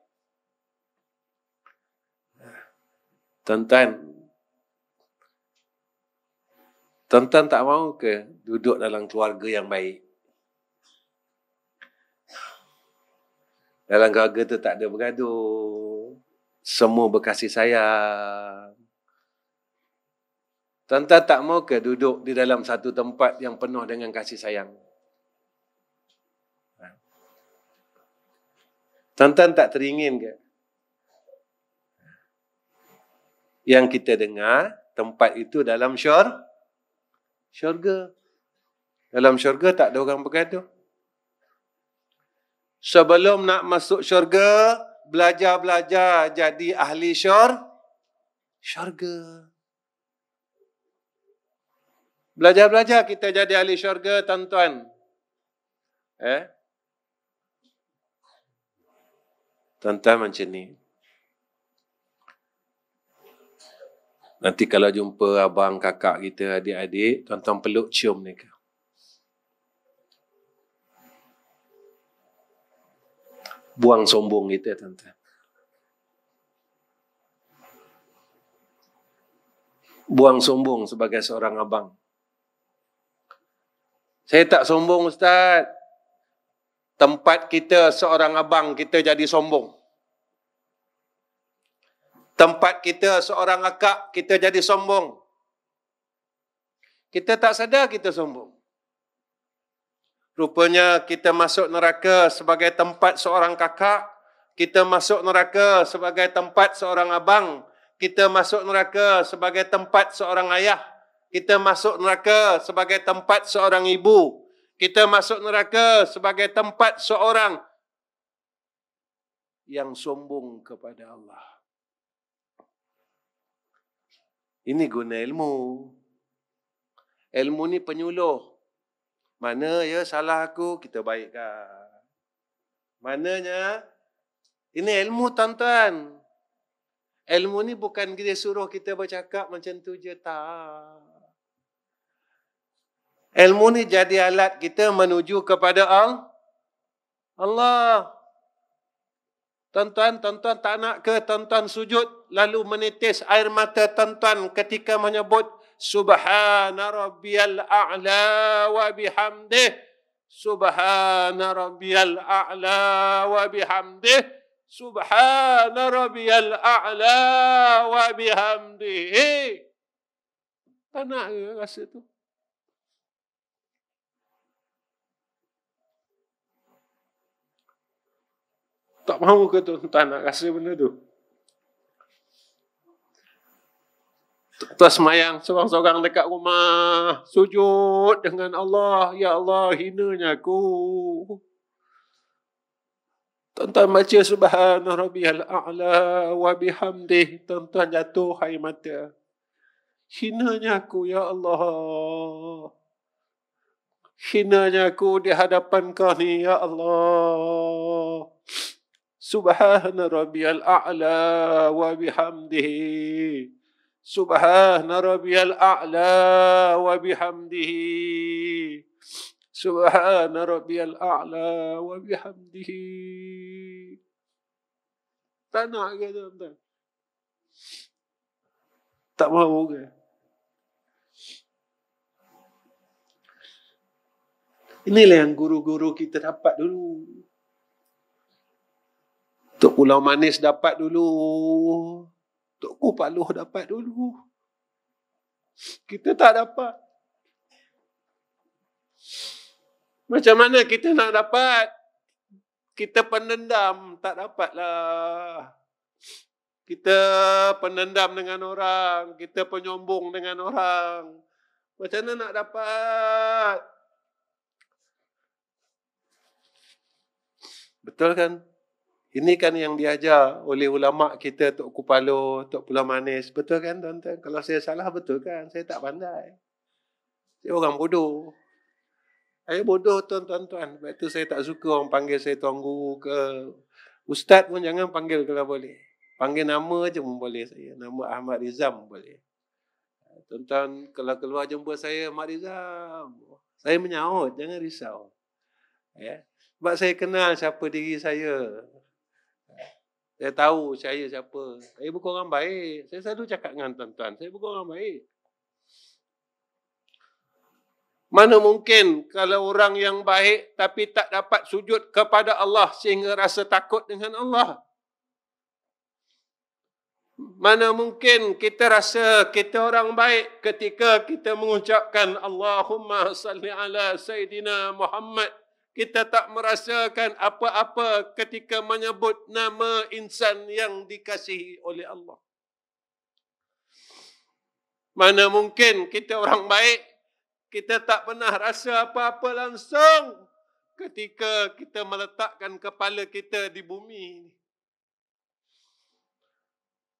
Tuan-tuan, tuan-tuan tak mau ke duduk dalam keluarga yang baik? Dalam keluarga tu tak ada bergaduh. Semua berkasih sayang. Tuan-tuan tak mau ke duduk di dalam satu tempat yang penuh dengan kasih sayang? Tuan-tuan tak teringin ke? Yang kita dengar, tempat itu dalam syur, syurga. Dalam syurga tak ada orang bergaduh. Sebelum nak masuk syurga, belajar-belajar jadi ahli syur, syurga. Belajar-belajar kita jadi ahli syurga, tuan-tuan. Eh? Tuan-tuan macam ni. Nanti kalau jumpa abang, kakak kita, adik-adik, tuan-tuan peluk cium mereka. Buang sombong kita, tuan-tuan. Buang sombong sebagai seorang abang. Saya tak sombong, Ustaz. Tempat kita seorang abang, kita jadi sombong. Tempat kita seorang akak, kita jadi sombong. Kita tak sedar kita sombong. Rupanya kita masuk neraka sebagai tempat seorang kakak. Kita masuk neraka sebagai tempat seorang abang. Kita masuk neraka sebagai tempat seorang ayah. Kita masuk neraka sebagai tempat seorang ibu. Kita masuk neraka sebagai tempat seorang yang sombong kepada Allah. Ini guna ilmu. Ilmu ni penyuluh. Mana ya salah aku, kita baikkan. Mananya, ini ilmu tuan-tuan. Ilmu ni bukan dia suruh kita bercakap macam tu je, tak. Ilmu ni jadi alat kita menuju kepada Allah. Allah. Tuan-tuan, tuan-tuan tak nak ke tuan-tuan sujud lalu menitis air mata tuan-tuan ketika menyebut Subhana Rabbiyal A'la wa bihamdih. Subhana Rabbiyal A'la wa bihamdih. Subhana Rabbiyal A'la wa bihamdih. Tak nak ke rasa tu? tak mahu ke tuan, tuan nak rasa benda tu Tuan semayang seorang-seorang dekat rumah Sujud dengan Allah Ya Allah hinanya aku Tuan-tuan baca subhanahu rabbi al-a'la wa bihamdih. Tuan-tuan jatuh air mata. Hinanya aku, ya Allah. Hinanya aku di hadapan kau ni, ya Allah. سبحان ربي الأعلى وبحمده سبحان ربي الأعلى وبحمده سبحان ربي الأعلى وبحمده تنع كده تمام Inilah yang guru-guru kita dapat dulu. Tok Pulau Manis dapat dulu. Tok Loh dapat dulu. Kita tak dapat. Macam mana kita nak dapat? Kita penendam, tak dapatlah. Kita penendam dengan orang, kita penyombong dengan orang. Macam mana nak dapat? Betul kan? Ini kan yang diajar oleh ulama kita Tok Kupalo, Tok Pulau Manis. Betul kan tuan-tuan? Kalau saya salah betul kan? Saya tak pandai. Saya orang bodoh. Saya bodoh tuan-tuan. Sebab itu saya tak suka orang panggil saya tuan guru ke. Ustaz pun jangan panggil kalau boleh. Panggil nama je pun boleh saya. Nama Ahmad Rizam boleh. Tuan-tuan kalau keluar jumpa saya Ahmad Rizam. Saya menyahut. Jangan risau. Ya. Sebab saya kenal siapa diri saya. Saya tahu saya siapa. Saya bukan orang baik. Saya selalu cakap dengan tuan-tuan. Saya bukan orang baik. Mana mungkin kalau orang yang baik tapi tak dapat sujud kepada Allah sehingga rasa takut dengan Allah. Mana mungkin kita rasa kita orang baik ketika kita mengucapkan Allahumma salli ala Sayyidina Muhammad kita tak merasakan apa-apa ketika menyebut nama insan yang dikasihi oleh Allah. Mana mungkin kita orang baik, kita tak pernah rasa apa-apa langsung ketika kita meletakkan kepala kita di bumi.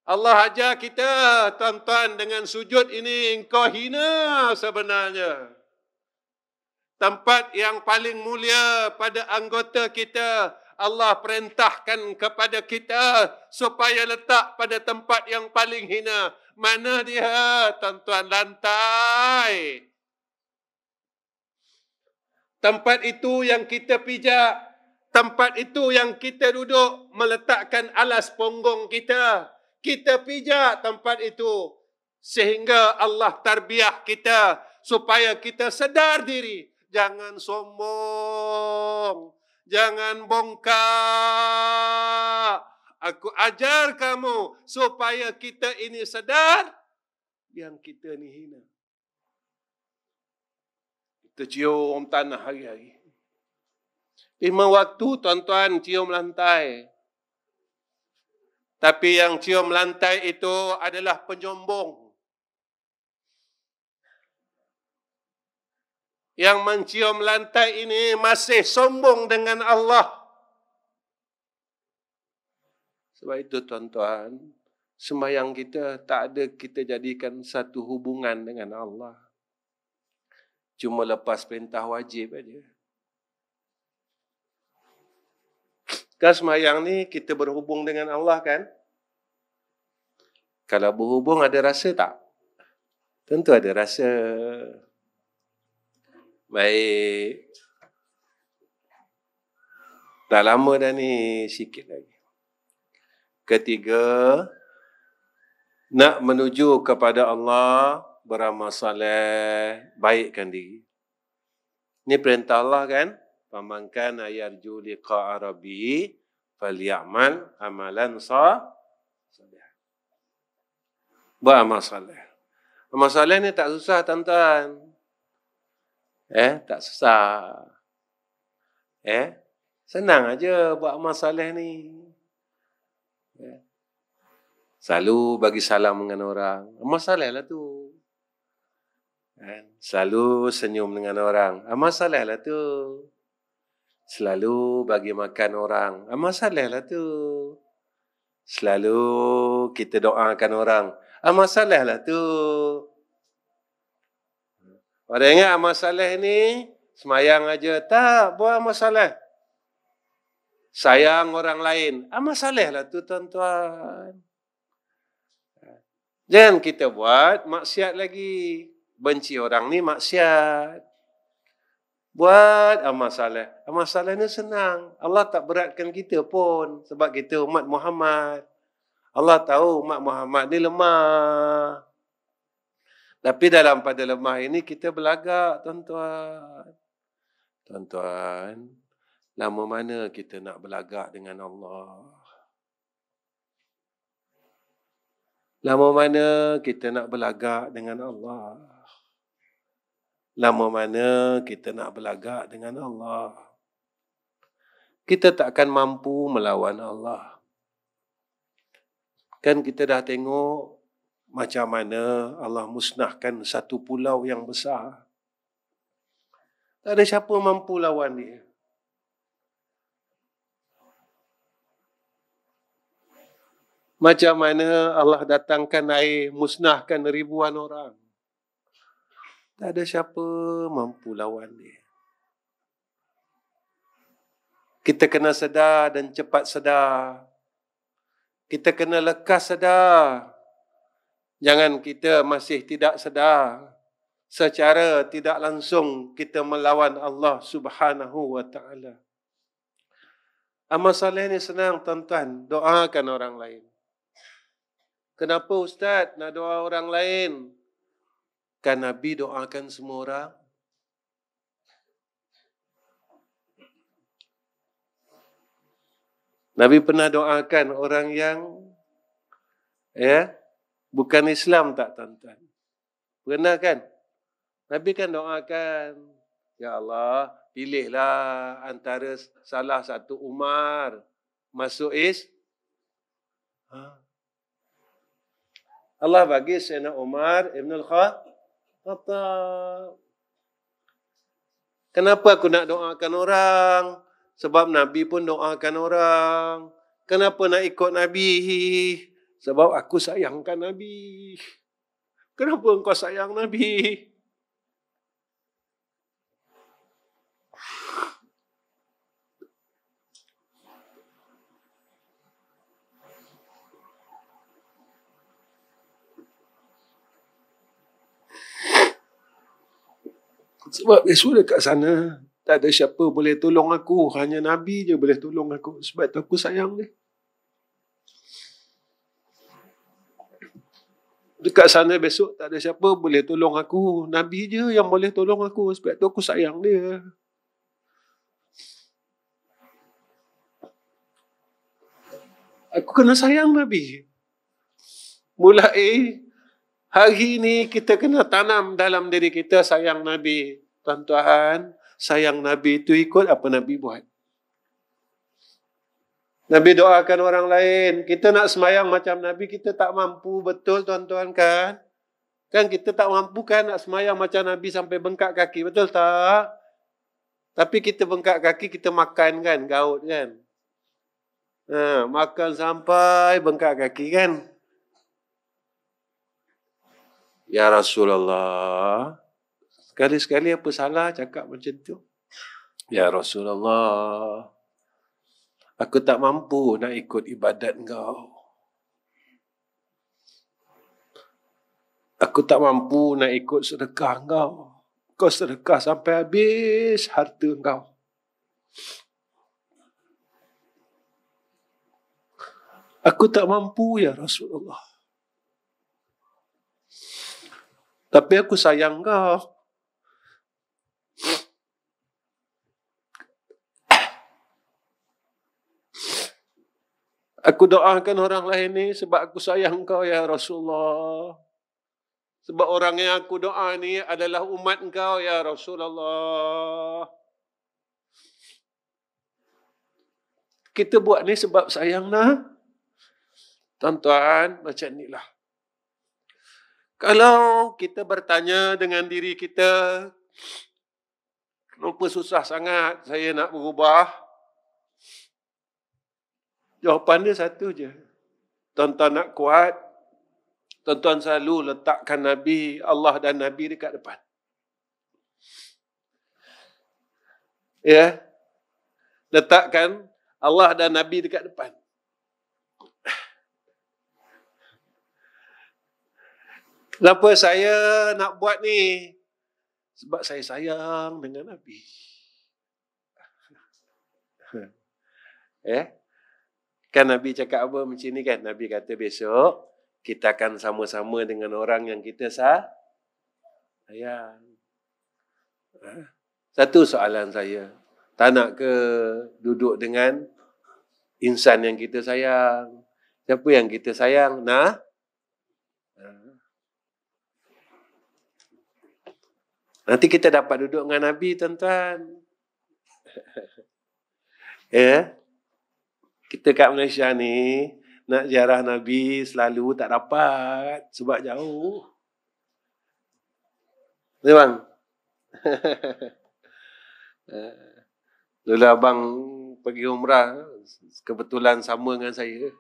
Allah ajar kita, tuan-tuan, dengan sujud ini engkau hina sebenarnya tempat yang paling mulia pada anggota kita Allah perintahkan kepada kita supaya letak pada tempat yang paling hina mana dia tuan-tuan lantai tempat itu yang kita pijak tempat itu yang kita duduk meletakkan alas punggung kita kita pijak tempat itu sehingga Allah tarbiah kita supaya kita sedar diri jangan sombong, jangan bongkar. Aku ajar kamu supaya kita ini sedar yang kita ini hina. Kita cium tanah hari-hari. Lima waktu tuan-tuan cium lantai. Tapi yang cium lantai itu adalah penyombong. yang mencium lantai ini masih sombong dengan Allah. Sebab itu tuan-tuan, sembahyang kita tak ada kita jadikan satu hubungan dengan Allah. Cuma lepas perintah wajib aja. Kan sembahyang ni kita berhubung dengan Allah kan? Kalau berhubung ada rasa tak? Tentu ada rasa. Baik. Dah lama dah ni, sikit lagi. Ketiga, nak menuju kepada Allah, beramal salat, baikkan diri. Ini perintah Allah kan? Pemangkan ayat juliqa arabi, faliyamal amalan sa. Beramal salat. Amal salat ni tak susah, tuan-tuan. Eh, tak susah. Eh, senang aja buat amal soleh ni. Eh. Selalu bagi salam dengan orang. Amal soleh lah tu. Eh. Selalu senyum dengan orang. Amal soleh lah tu. Selalu bagi makan orang. Amal soleh lah tu. Selalu kita doakan orang. Amal soleh lah tu. Orang ingat amal saleh ni semayang aja tak buat amal saleh. Sayang orang lain. Amal ah, saleh lah tu tuan-tuan. Jangan kita buat maksiat lagi. Benci orang ni maksiat. Buat amal ah, saleh. Amal ah, saleh ni senang. Allah tak beratkan kita pun. Sebab kita umat Muhammad. Allah tahu umat Muhammad ni lemah. Tapi dalam pada lemah ini kita belagak tuan-tuan. Tuan-tuan, lama mana kita nak belagak dengan Allah? Lama mana kita nak belagak dengan Allah? Lama mana kita nak belagak dengan Allah? Kita takkan mampu melawan Allah. Kan kita dah tengok macam mana Allah musnahkan satu pulau yang besar. Tak ada siapa mampu lawan dia. Macam mana Allah datangkan air musnahkan ribuan orang. Tak ada siapa mampu lawan dia. Kita kena sedar dan cepat sedar. Kita kena lekas sedar Jangan kita masih tidak sedar secara tidak langsung kita melawan Allah Subhanahu wa taala. Amal saleh ni senang tuan-tuan, doakan orang lain. Kenapa ustaz nak doa orang lain? Kan Nabi doakan semua orang. Nabi pernah doakan orang yang ya, Bukan Islam tak tuan-tuan. Pernah kan? Nabi kan doakan. Ya Allah, pilihlah antara salah satu Umar masuk is. Ha? Allah bagi Sayyidina Umar Ibn Al-Khattab. Kenapa aku nak doakan orang? Sebab Nabi pun doakan orang. Kenapa nak ikut Nabi? Sebab aku sayangkan Nabi. Kenapa engkau sayang Nabi? Sebab Yesus dekat sana, tak ada siapa boleh tolong aku. Hanya Nabi je boleh tolong aku. Sebab tu aku sayang dia. dekat sana besok tak ada siapa boleh tolong aku. Nabi je yang boleh tolong aku. Sebab tu aku sayang dia. Aku kena sayang Nabi. Mulai hari ni kita kena tanam dalam diri kita sayang Nabi. Tuan-tuan, sayang Nabi itu ikut apa Nabi buat. Nabi doakan orang lain. Kita nak semayang macam Nabi, kita tak mampu betul tuan-tuan kan? Kan kita tak mampu kan nak semayang macam Nabi sampai bengkak kaki, betul tak? Tapi kita bengkak kaki, kita makan kan, gaut kan? Ha, makan sampai bengkak kaki kan? Ya Rasulullah. Sekali-sekali apa salah cakap macam tu? Ya Rasulullah. Aku tak mampu nak ikut ibadat engkau. Aku tak mampu nak ikut sedekah engkau. Kau sedekah sampai habis harta engkau. Aku tak mampu ya Rasulullah. Tapi aku sayang kau. Aku doakan orang lain ni sebab aku sayang kau ya Rasulullah. Sebab orang yang aku doa ni adalah umat kau ya Rasulullah. Kita buat ni sebab sayang lah. Tuan-tuan, macam lah. Kalau kita bertanya dengan diri kita, kenapa susah sangat saya nak berubah? Jawapan dia satu je. Tuan-tuan nak kuat, tuan-tuan selalu letakkan Nabi, Allah dan Nabi dekat depan. Ya. Yeah. Letakkan Allah dan Nabi dekat depan. Kenapa saya nak buat ni? Sebab saya sayang dengan Nabi. Eh? Kan Nabi cakap apa macam ni kan? Nabi kata besok kita akan sama-sama dengan orang yang kita sah. Sayang. Ha? Satu soalan saya. Tak nak ke duduk dengan insan yang kita sayang? Siapa yang kita sayang? Nah? Ha? Nanti kita dapat duduk dengan Nabi tuan-tuan. ya? Yeah? kita kat Malaysia ni nak jarah Nabi selalu tak dapat sebab jauh. Ni bang. Eh, dulu abang pergi umrah kebetulan sama dengan saya.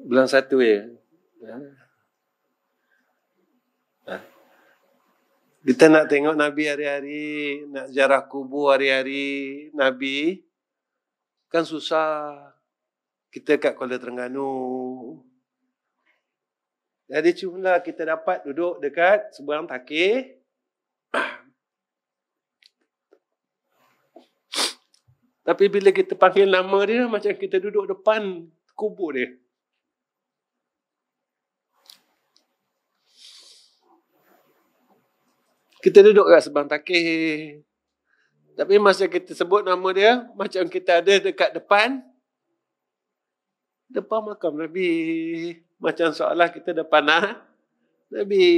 Bulan satu ya. Eh. Kita nak tengok Nabi hari-hari, nak jarah kubur hari-hari Nabi. Kan susah. Kita kat Kuala Terengganu. Jadi cumalah kita dapat duduk dekat seberang takir. Tapi bila kita panggil nama dia, macam kita duduk depan kubur dia. Kita duduk kat seberang takir. Tapi masa kita sebut nama dia, macam kita ada dekat depan. Depan makam Nabi. Macam soalan kita depan lah. Nabi.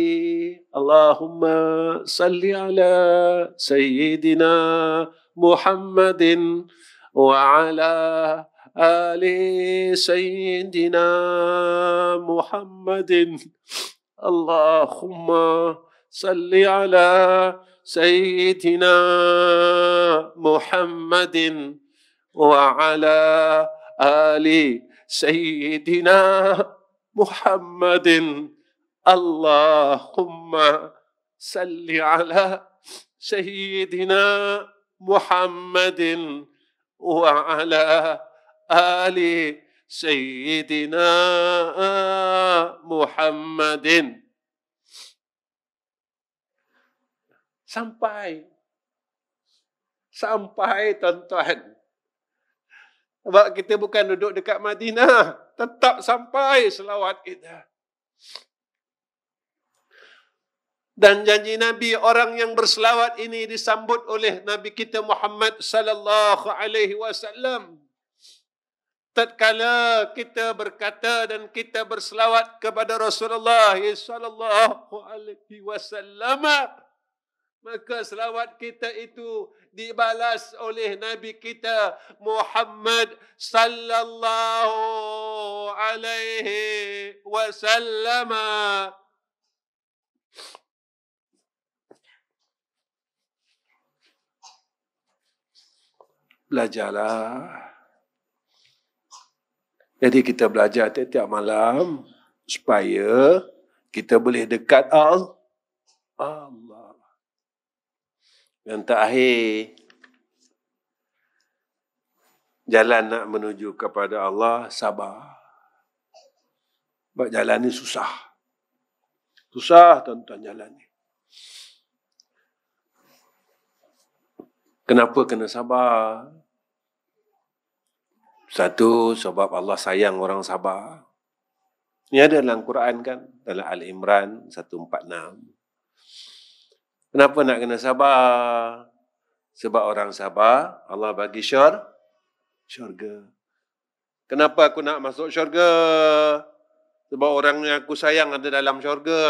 Allahumma salli ala Sayyidina Muhammadin wa ala ali Sayyidina Muhammadin. Allahumma salli ala سيدنا محمد وعلى ال سيدنا محمد اللهم صل على سيدنا محمد وعلى ال سيدنا محمد Sampai. Sampai tuan-tuan. Sebab kita bukan duduk dekat Madinah. Tetap sampai selawat kita. Dan janji Nabi orang yang berselawat ini disambut oleh Nabi kita Muhammad sallallahu alaihi wasallam. Tatkala kita berkata dan kita berselawat kepada Rasulullah sallallahu alaihi wasallam, Maka selawat kita itu dibalas oleh Nabi kita Muhammad sallallahu alaihi wasallam. Belajarlah. Jadi kita belajar tiap malam supaya kita boleh dekat Allah. Allah. Yang tak terakhir jalan nak menuju kepada Allah sabar. Sebab jalan ni susah. Susah tuan-tuan jalan ni. Kenapa kena sabar? Satu, sebab Allah sayang orang sabar. Ini ada dalam Quran kan? Dalam Al-Imran 146. Kenapa nak kena sabar? Sebab orang sabar, Allah bagi syur, syurga. Kenapa aku nak masuk syurga? Sebab orang yang aku sayang ada dalam syurga.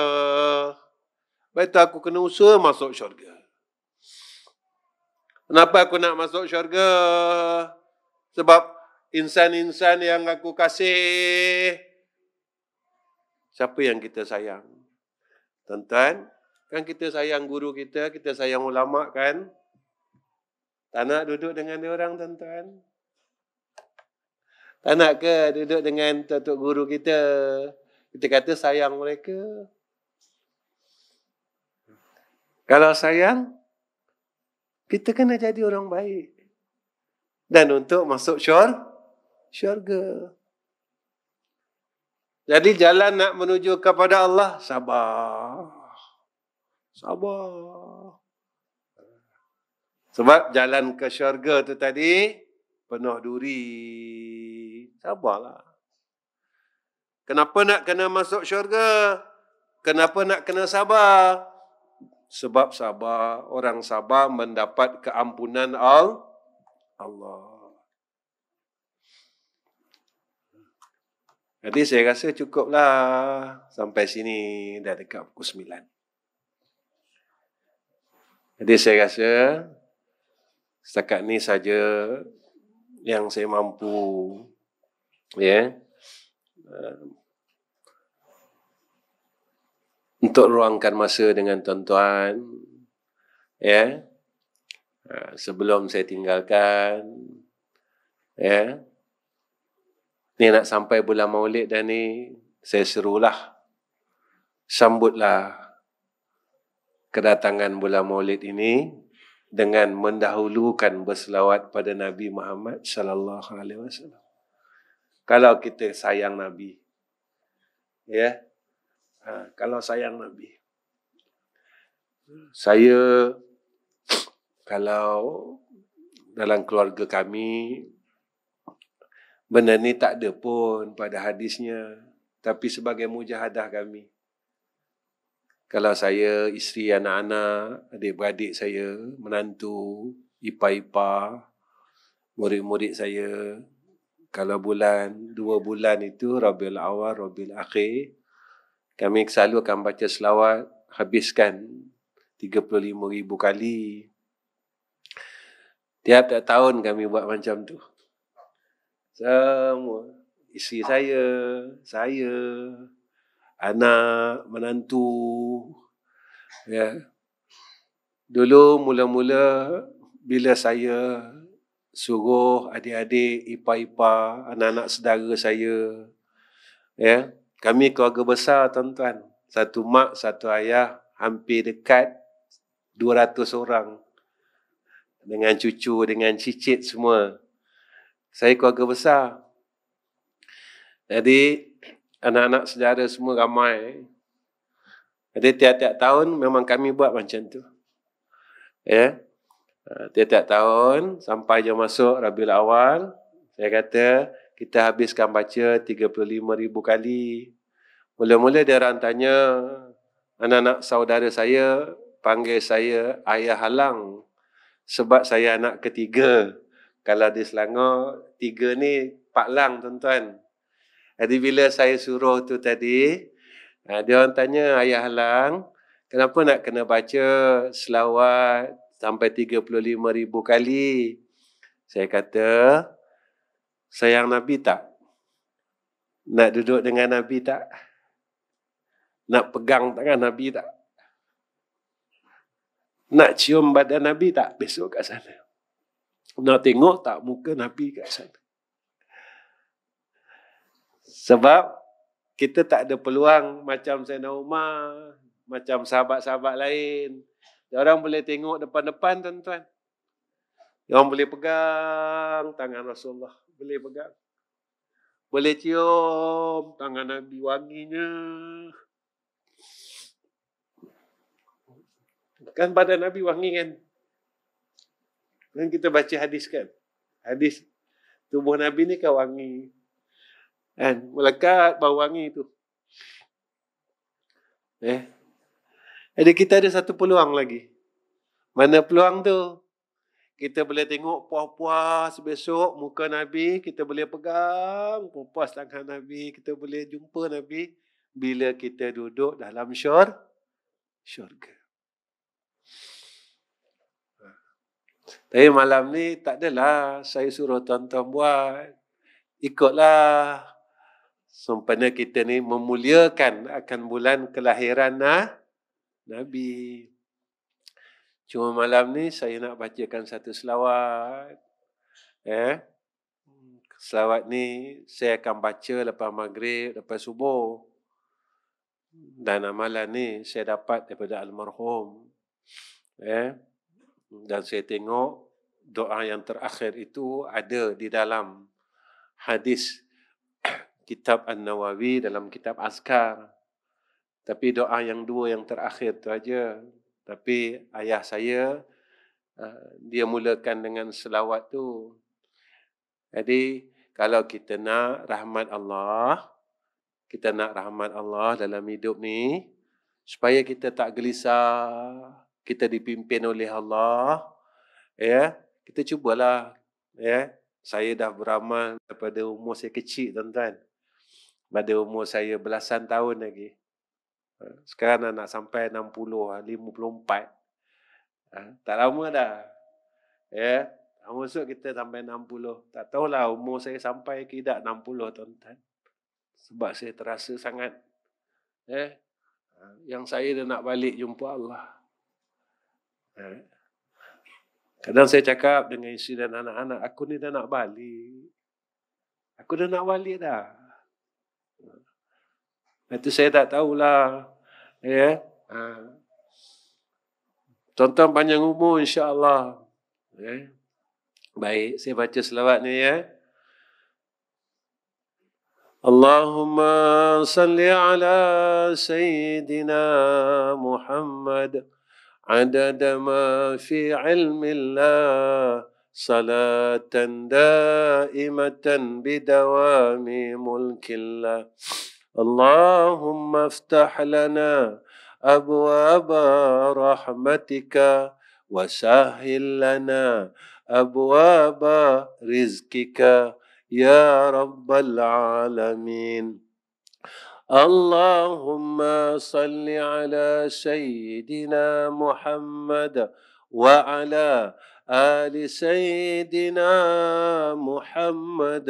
Baik tu aku kena usaha masuk syurga. Kenapa aku nak masuk syurga? Sebab insan-insan yang aku kasih. Siapa yang kita sayang? Tuan-tuan, Kan kita sayang guru kita, kita sayang ulama kan? Tak nak duduk dengan dia orang tuan-tuan. Tak nak ke duduk dengan tuan guru kita? Kita kata sayang mereka. Kalau sayang, kita kena jadi orang baik. Dan untuk masuk syur, syurga. Jadi jalan nak menuju kepada Allah, sabar. Sabar. Sebab jalan ke syurga tu tadi penuh duri. Sabarlah. Kenapa nak kena masuk syurga? Kenapa nak kena sabar? Sebab sabar, orang sabar mendapat keampunan Al Allah. Jadi saya rasa cukuplah sampai sini dah dekat pukul 9. Jadi saya rasa setakat ni saja yang saya mampu ya. Yeah. Untuk ruangkan masa dengan tuan-tuan ya. Yeah. Sebelum saya tinggalkan ya. Yeah. Ni nak sampai bulan Maulid dah ni, saya serulah sambutlah kedatangan bulan Maulid ini dengan mendahulukan berselawat pada Nabi Muhammad sallallahu alaihi wasallam. Kalau kita sayang Nabi. Ya. Ha, kalau sayang Nabi. Saya kalau dalam keluarga kami benar ni tak ada pun pada hadisnya tapi sebagai mujahadah kami kalau saya, isteri, anak-anak, adik-beradik saya, menantu, ipa-ipa, murid-murid saya, kalau bulan, dua bulan itu, Rabiul Awal, Rabiul Akhir, kami selalu akan baca selawat, habiskan 35 ribu kali. Tiap-tiap tahun kami buat macam tu. Semua, isteri saya, saya, anak, menantu. Ya. Dulu mula-mula bila saya suruh adik-adik, ipa-ipa, anak-anak sedara saya. Ya. Kami keluarga besar tuan-tuan. Satu mak, satu ayah, hampir dekat 200 orang. Dengan cucu, dengan cicit semua. Saya keluarga besar. Jadi anak-anak saudara semua ramai. Jadi tiap-tiap tahun memang kami buat macam tu. Ya. Yeah. Tiap-tiap tahun sampai je masuk Rabiul Awal, saya kata kita habiskan baca ribu kali. Mula-mula dia orang tanya, anak-anak saudara saya panggil saya Ayah Halang. Sebab saya anak ketiga. Kalau di Selangor, tiga ni Pak Lang tuan-tuan. Jadi bila saya suruh tu tadi, uh, dia orang tanya Ayah halang. kenapa nak kena baca selawat sampai 35 ribu kali? Saya kata, sayang Nabi tak? Nak duduk dengan Nabi tak? Nak pegang tangan Nabi tak? Nak cium badan Nabi tak besok kat sana? Nak tengok tak muka Nabi kat sana? sebab kita tak ada peluang macam Sayyidina Umar, macam sahabat-sahabat lain. Orang boleh tengok depan-depan tuan-tuan. Orang boleh pegang tangan Rasulullah. Boleh pegang. Boleh cium tangan Nabi wanginya. Kan badan Nabi wangi kan? Dan kita baca hadis kan? Hadis tubuh Nabi ni kan wangi. Kan? Melekat bau wangi tu. Eh. Jadi kita ada satu peluang lagi. Mana peluang tu? Kita boleh tengok puas-puas besok muka Nabi. Kita boleh pegang puas-puas tangan Nabi. Kita boleh jumpa Nabi bila kita duduk dalam syur, syurga. Ha. Tapi malam ni tak adalah saya suruh tuan-tuan buat. Ikutlah sempena kita ni memuliakan akan bulan kelahiran nah, Nabi. Cuma malam ni saya nak bacakan satu selawat. Eh? Selawat ni saya akan baca lepas maghrib, lepas subuh. Dan amalan ni saya dapat daripada almarhum. Eh? Dan saya tengok doa yang terakhir itu ada di dalam hadis kitab An-Nawawi dalam kitab Askar. Tapi doa yang dua yang terakhir tu aja. Tapi ayah saya ah, dia mulakan dengan selawat tu. Jadi kalau kita nak rahmat Allah, kita nak rahmat Allah dalam hidup ni supaya kita tak gelisah, kita dipimpin oleh Allah. Ya, kita cubalah ya. Saya dah beramal daripada umur saya kecil, tuan-tuan pada umur saya belasan tahun lagi. Ha, sekarang nak sampai 60, 54. Ha, ha, tak lama dah. Ya, Maksud kita sampai 60. Tak tahulah umur saya sampai ke tidak 60 tuan-tuan. Sebab saya terasa sangat. Ya, yang saya dah nak balik jumpa Allah. Ya. Kadang saya cakap dengan isteri dan anak-anak, aku ni dah nak balik. Aku dah nak balik dah. Itu saya tak tahulah. Ya. Yeah. Ha. tuan panjang umur insya-Allah. Ya. Yeah. Baik, saya baca selawat ni ya. Yeah. اللهم صل على سيدنا محمد عدد ما في علم الله صلاه دائمه بدوام ملك اللهم افتح لنا ابواب رحمتك وسهل لنا ابواب رزقك يا رب العالمين اللهم صل على سيدنا محمد وعلى ال سيدنا محمد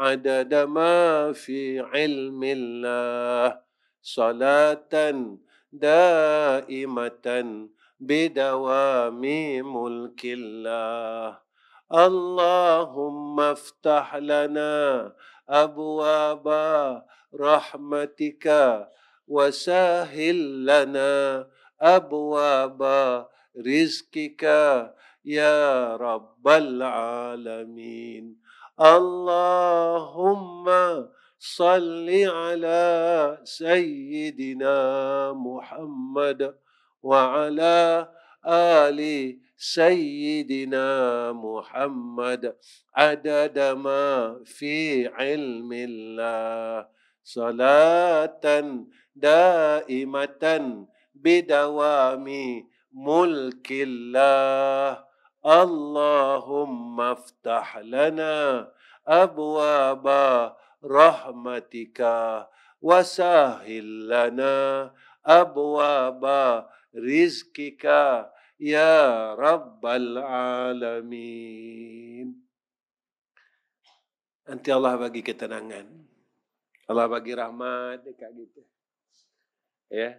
عدد ما في علم الله صلاة دائمة بدوام ملك الله اللهم افتح لنا أبواب رحمتك وسهل لنا أبواب رزقك يا رب العالمين اللهم صل على سيدنا محمد وعلى ال سيدنا محمد عدد ما في علم الله صلاه دائمه بدوام ملك الله اللهم افتح لنا ابواب رحمتك وسهل لنا ابواب رزقك يا رب العالمين انت الله bagi ketenangan Allah bagi rahmat dekat kita ya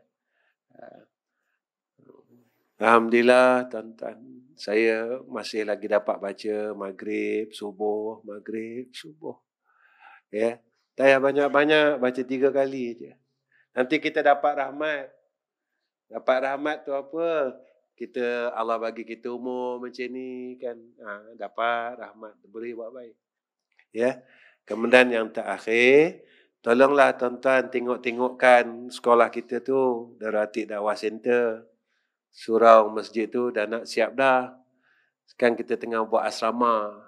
alhamdulillah tuan-tuan saya masih lagi dapat baca maghrib, subuh, maghrib, subuh. Ya. Tak payah banyak-banyak, baca tiga kali je. Nanti kita dapat rahmat. Dapat rahmat tu apa? Kita Allah bagi kita umur macam ni kan. Ha, dapat rahmat. Boleh buat baik. Ya. Kemudian yang terakhir. Tolonglah tuan-tuan tengok-tengokkan sekolah kita tu. Daratik Dawah Center surau masjid tu dah nak siap dah. Sekarang kita tengah buat asrama.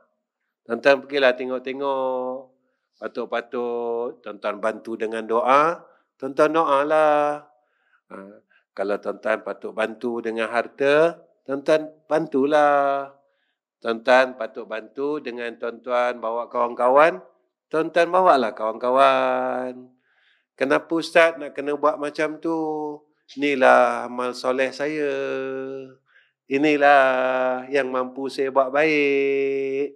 Tuan-tuan pergilah tengok-tengok. Patut-patut. Tuan-tuan bantu dengan doa. Tuan-tuan doa lah. Ha. Kalau tuan-tuan patut bantu dengan harta, tuan-tuan bantulah. Tuan-tuan patut bantu dengan tuan-tuan bawa kawan-kawan, tuan-tuan bawa lah kawan-kawan. Kenapa Ustaz nak kena buat macam tu? inilah amal soleh saya. Inilah yang mampu saya buat baik.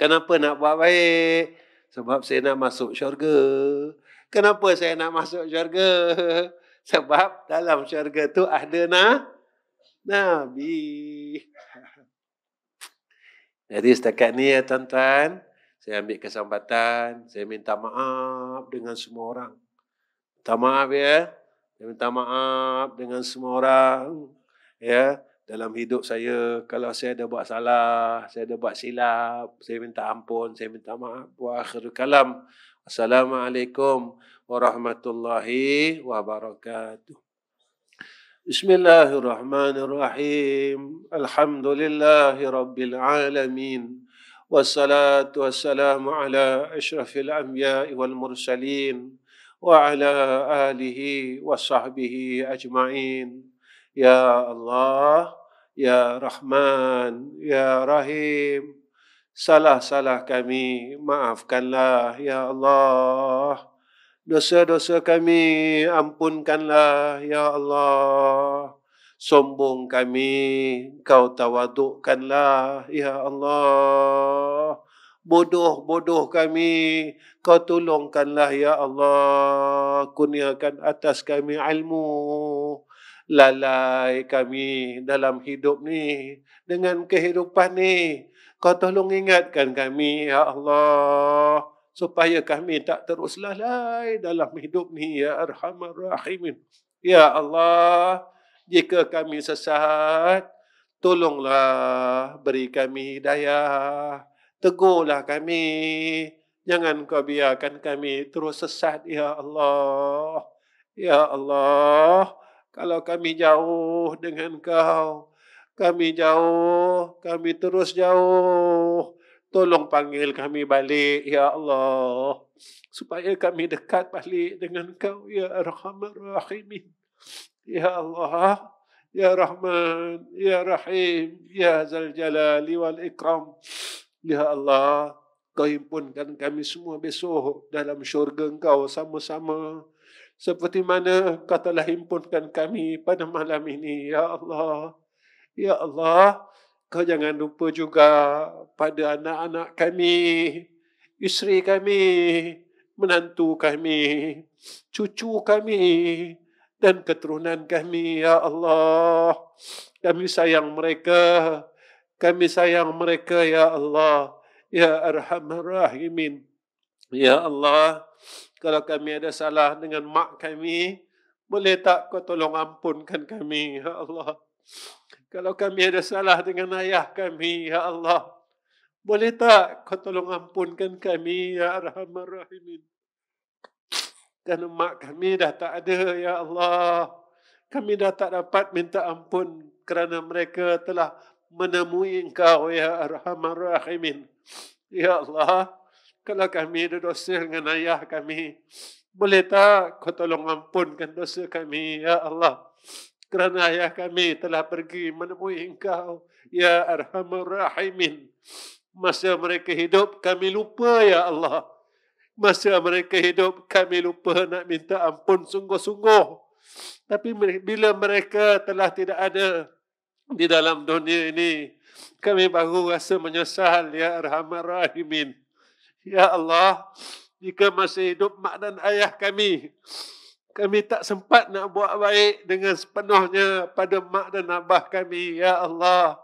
Kenapa nak buat baik? Sebab saya nak masuk syurga. Kenapa saya nak masuk syurga? Sebab dalam syurga tu ada na Nabi. Jadi setakat ni ya tuan-tuan, saya ambil kesempatan, saya minta maaf dengan semua orang. Minta maaf ya. Saya minta maaf dengan semua orang ya dalam hidup saya kalau saya ada buat salah, saya ada buat silap, saya minta ampun, saya minta maaf. Wa akhir kalam. Assalamualaikum warahmatullahi wabarakatuh. Bismillahirrahmanirrahim. Alhamdulillahirabbil alamin. Wassalatu wassalamu ala asyrafil anbiya'i wal mursalin وعلى آله وصحبه أجمعين Ya Allah, ya Rahman, ya Rahim. salah salah kami maafkanlah ya Allah dosa dosa kami ampunkanlah ya Allah sombong kami kau tawadukkanlah ya Allah bodoh-bodoh kami. Kau tolongkanlah ya Allah. Kurniakan atas kami ilmu. Lalai kami dalam hidup ni. Dengan kehidupan ni. Kau tolong ingatkan kami ya Allah. Supaya kami tak terus lalai dalam hidup ni ya Arhamar Rahim, Ya Allah. Jika kami sesat, tolonglah beri kami hidayah tegurlah kami. Jangan kau biarkan kami terus sesat, Ya Allah. Ya Allah, kalau kami jauh dengan kau, kami jauh, kami terus jauh. Tolong panggil kami balik, Ya Allah. Supaya kami dekat balik dengan kau, Ya Arhamar Rahim, Ya Allah, Ya Rahman, Ya Rahim, Ya Zal Jalali wal Ikram. Ya Allah, kau impunkan kami semua besok dalam syurga engkau sama-sama. Seperti mana kau telah impunkan kami pada malam ini, Ya Allah. Ya Allah, kau jangan lupa juga pada anak-anak kami, isteri kami, menantu kami, cucu kami dan keturunan kami, Ya Allah. Kami sayang mereka. Kami sayang mereka, Ya Allah. Ya Arhamar Rahimin. Ya Allah, kalau kami ada salah dengan mak kami, boleh tak kau tolong ampunkan kami, Ya Allah. Kalau kami ada salah dengan ayah kami, Ya Allah. Boleh tak kau tolong ampunkan kami, Ya Arhamar Rahimin. Dan mak kami dah tak ada, Ya Allah. Kami dah tak dapat minta ampun kerana mereka telah menemui engkau ya arhamar rahimin. Ya Allah, kalau kami dosa dengan ayah kami, boleh tak kau tolong ampunkan dosa kami ya Allah? Kerana ayah kami telah pergi menemui engkau ya arhamar rahimin. Masa mereka hidup kami lupa ya Allah. Masa mereka hidup kami lupa nak minta ampun sungguh-sungguh. Tapi bila mereka telah tidak ada, di dalam dunia ini. Kami baru rasa menyesal, Ya Arhamar Rahimin. Ya Allah, jika masih hidup mak dan ayah kami, kami tak sempat nak buat baik dengan sepenuhnya pada mak dan abah kami. Ya Allah,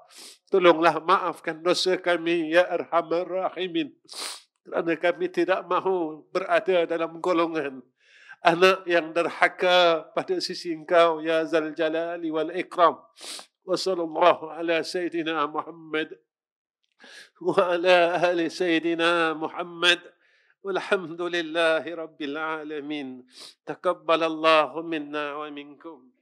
tolonglah maafkan dosa kami, Ya Arhamar Rahimin. Kerana kami tidak mahu berada dalam golongan anak yang derhaka pada sisi engkau ya zal jalali wal ikram وصلى الله على سيدنا محمد وعلى ال سيدنا محمد والحمد لله رب العالمين تقبل الله منا ومنكم